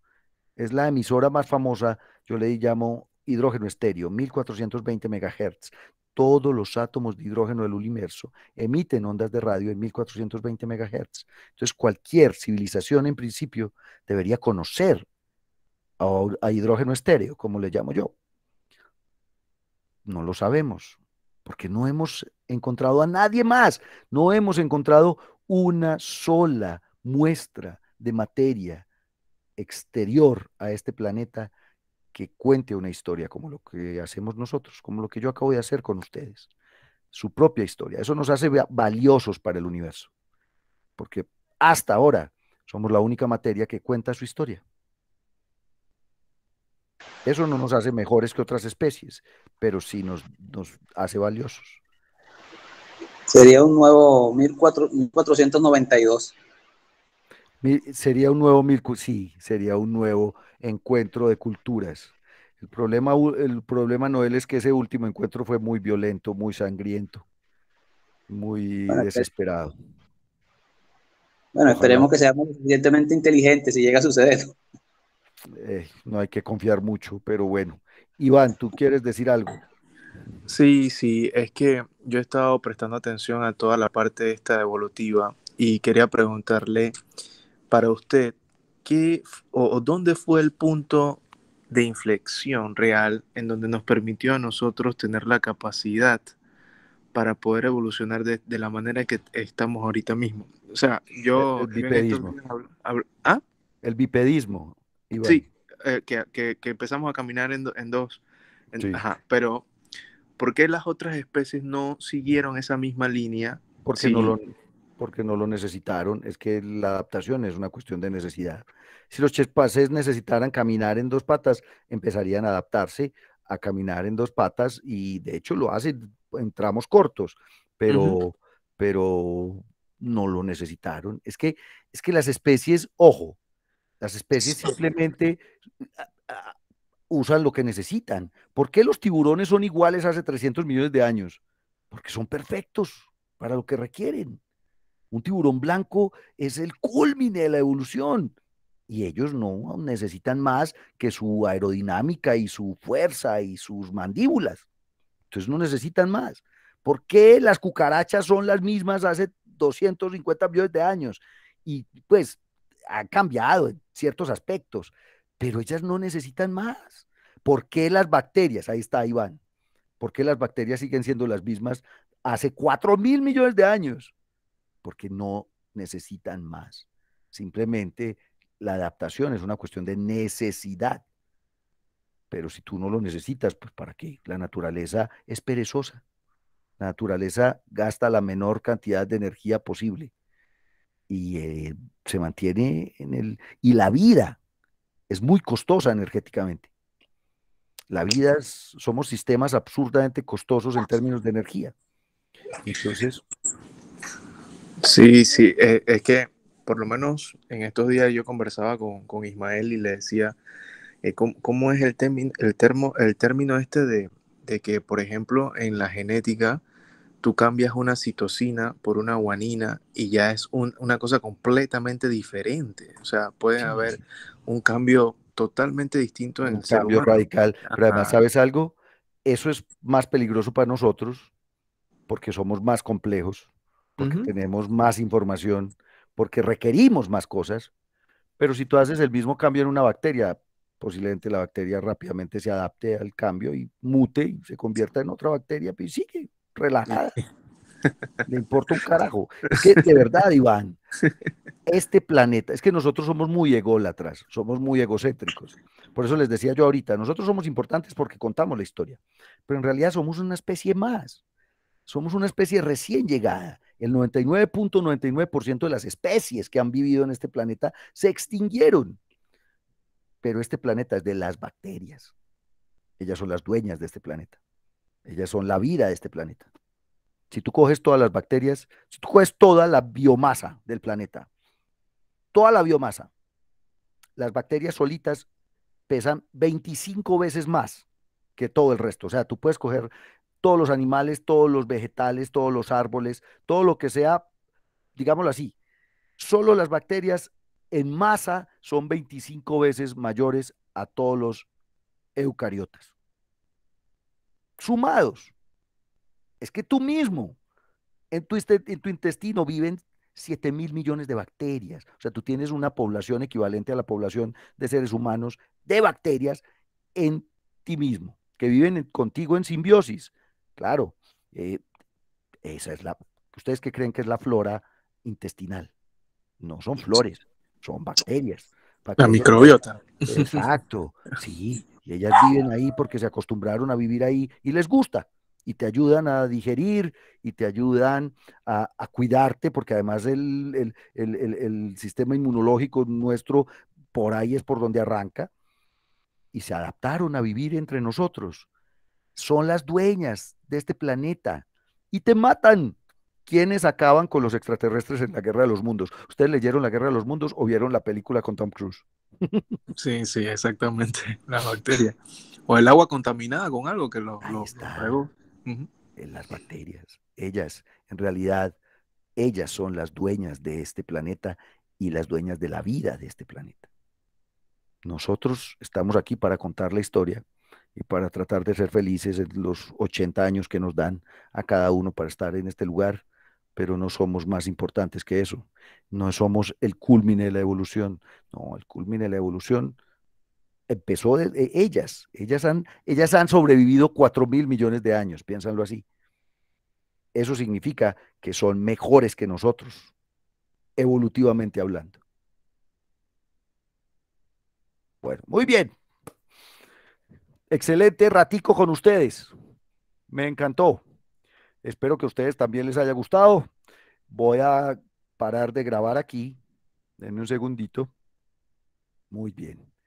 Speaker 1: es la emisora más famosa, yo le llamo hidrógeno estéreo, 1420 MHz. Todos los átomos de hidrógeno del universo emiten ondas de radio en 1420 MHz. Entonces, cualquier civilización, en principio, debería conocer a, hidrógeno estéreo, como le llamo yo. No lo sabemos, porque no hemos encontrado a nadie más. No hemos encontrado una sola muestra de materia exterior a este planeta que cuente una historia como lo que hacemos nosotros, como lo que yo acabo de hacer con ustedes, su propia historia. Eso nos hace valiosos para el universo, porque hasta ahora somos la única materia que cuenta su historia. Eso no nos hace mejores que otras especies, pero sí nos, nos hace valiosos.
Speaker 2: Sería un nuevo 1492.
Speaker 1: Sería un nuevo sí, sería un nuevo encuentro de culturas. El problema, el problema, Noel, es que ese último encuentro fue muy violento, muy sangriento, muy desesperado. Bueno, esperemos que
Speaker 2: seamos suficientemente inteligentes si llega a suceder.
Speaker 1: Eh, no hay que confiar mucho, pero bueno. Iván, ¿tú quieres decir algo?
Speaker 2: Sí, sí, es que yo he estado prestando atención a toda la parte esta evolutiva y quería preguntarle para usted, ¿qué o, dónde fue el punto de inflexión real en donde nos permitió a nosotros tener la capacidad para poder evolucionar de, la manera que estamos ahorita mismo. O sea, yo... El, este bipedismo. ¿ah? El bipedismo. Sí, eh, que, empezamos a caminar en, dos. Ajá, pero ¿por qué las otras especies no siguieron esa misma línea? Porque no, lo,
Speaker 1: porque no lo necesitaron, es que la adaptación es una cuestión de necesidad. Si los chespacés necesitaran caminar en dos patas, empezarían a adaptarse a caminar en dos patas y de hecho lo hacen en tramos cortos, pero, pero no lo necesitaron. Es que, es que las especies, ojo, las especies simplemente usan lo que necesitan. ¿Por qué los tiburones son iguales hace 300 millones de años? Porque son perfectos para lo que requieren. Un tiburón blanco es el culmine de la evolución y ellos no necesitan más que su aerodinámica y su fuerza y sus mandíbulas. Entonces no necesitan más. ¿Por qué las cucarachas son las mismas hace 250 millones de años? Y pues han cambiado en ciertos aspectos, pero ellas no necesitan más. ¿Por qué las bacterias? Ahí está Iván. ¿Por qué las bacterias siguen siendo las mismas hace 4 mil millones de años? porque no necesitan más. Simplemente la adaptación es una cuestión de necesidad. Pero si tú no lo necesitas, pues ¿para qué? La naturaleza es perezosa. La naturaleza gasta la menor cantidad de energía posible y eh, se mantiene en el... Y la vida es muy costosa energéticamente.
Speaker 2: La vida somos
Speaker 1: sistemas absurdamente costosos en términos de energía.
Speaker 2: Entonces, Sí, sí, eh, es, que por lo menos en estos días yo conversaba con, Ismael y le decía, eh, ¿cómo, es el, el, termo, el término este de, que, por ejemplo, en la genética tú cambias una citocina por una guanina y ya es una cosa completamente diferente? O sea, puede haber un cambio totalmente distinto en un cambio
Speaker 1: radical. Pero además, ¿sabes algo? Eso es más peligroso para nosotros porque somos más complejos porque tenemos más información, porque requerimos más cosas, pero si tú haces el mismo cambio en una bacteria, posiblemente la bacteria rápidamente se adapte al cambio y mute y se convierta en otra bacteria, pero pues, sigue relajada. Le importa un carajo. Es que de verdad, Iván, este planeta, es que nosotros somos muy ególatras, somos muy egocéntricos. Por eso les decía yo ahorita, nosotros somos importantes porque contamos la historia, pero en realidad somos una especie más. Somos una especie recién llegada el 99.99% de las especies que han vivido en este planeta se extinguieron. Pero este planeta es de las bacterias. Ellas son las dueñas de este planeta. Ellas son la vida de este planeta. Si tú coges todas las bacterias, si tú coges toda la biomasa del planeta, toda la biomasa, las bacterias solitas pesan 25 veces más que todo el resto. O sea, tú puedes coger todos los animales, todos los vegetales, todos los árboles, todo lo que sea, digámoslo así, solo las bacterias en masa son 25 veces mayores a todos los eucariotas. Sumados. Es que tú mismo, en tu, intestino viven 7 mil millones de bacterias. O sea, tú tienes una población equivalente a la población de seres humanos de bacterias en ti mismo, que viven contigo en simbiosis. Claro, eh, esa es la. ¿Ustedes que creen que es la flora intestinal? No son flores, son bacterias. la microbiota. Exacto, sí. Y ellas viven ahí porque se acostumbraron a vivir ahí y les gusta y te ayudan a digerir y te ayudan a, cuidarte, porque además el, el, sistema inmunológico nuestro por ahí es por donde arranca, y se adaptaron a vivir entre nosotros son las dueñas de este planeta y te matan. quienes acaban con los extraterrestres en la Guerra de los Mundos? ¿Ustedes leyeron la Guerra de los Mundos o vieron la película con Tom Cruise?
Speaker 2: Sí, sí, exactamente. La bacteria. O el agua contaminada con algo que lo, En las bacterias.
Speaker 1: Ellas, en realidad, ellas son las dueñas de este planeta y las dueñas de la vida de este planeta. Nosotros estamos aquí para contar la historia y para tratar de ser felices en los 80 años que nos dan a cada uno para estar en este lugar, pero no somos más importantes que eso. No somos el culmine de la evolución. No, el culmine de la evolución empezó de, ellas. Ellas han, ellas han sobrevivido 4 mil millones de años, piénsalo así. Eso significa que son mejores que nosotros, evolutivamente hablando. Bueno, muy bien. Excelente ratico con ustedes. Me encantó. Espero que a ustedes también les haya gustado. Voy a parar de grabar aquí. Denme un segundito. Muy bien.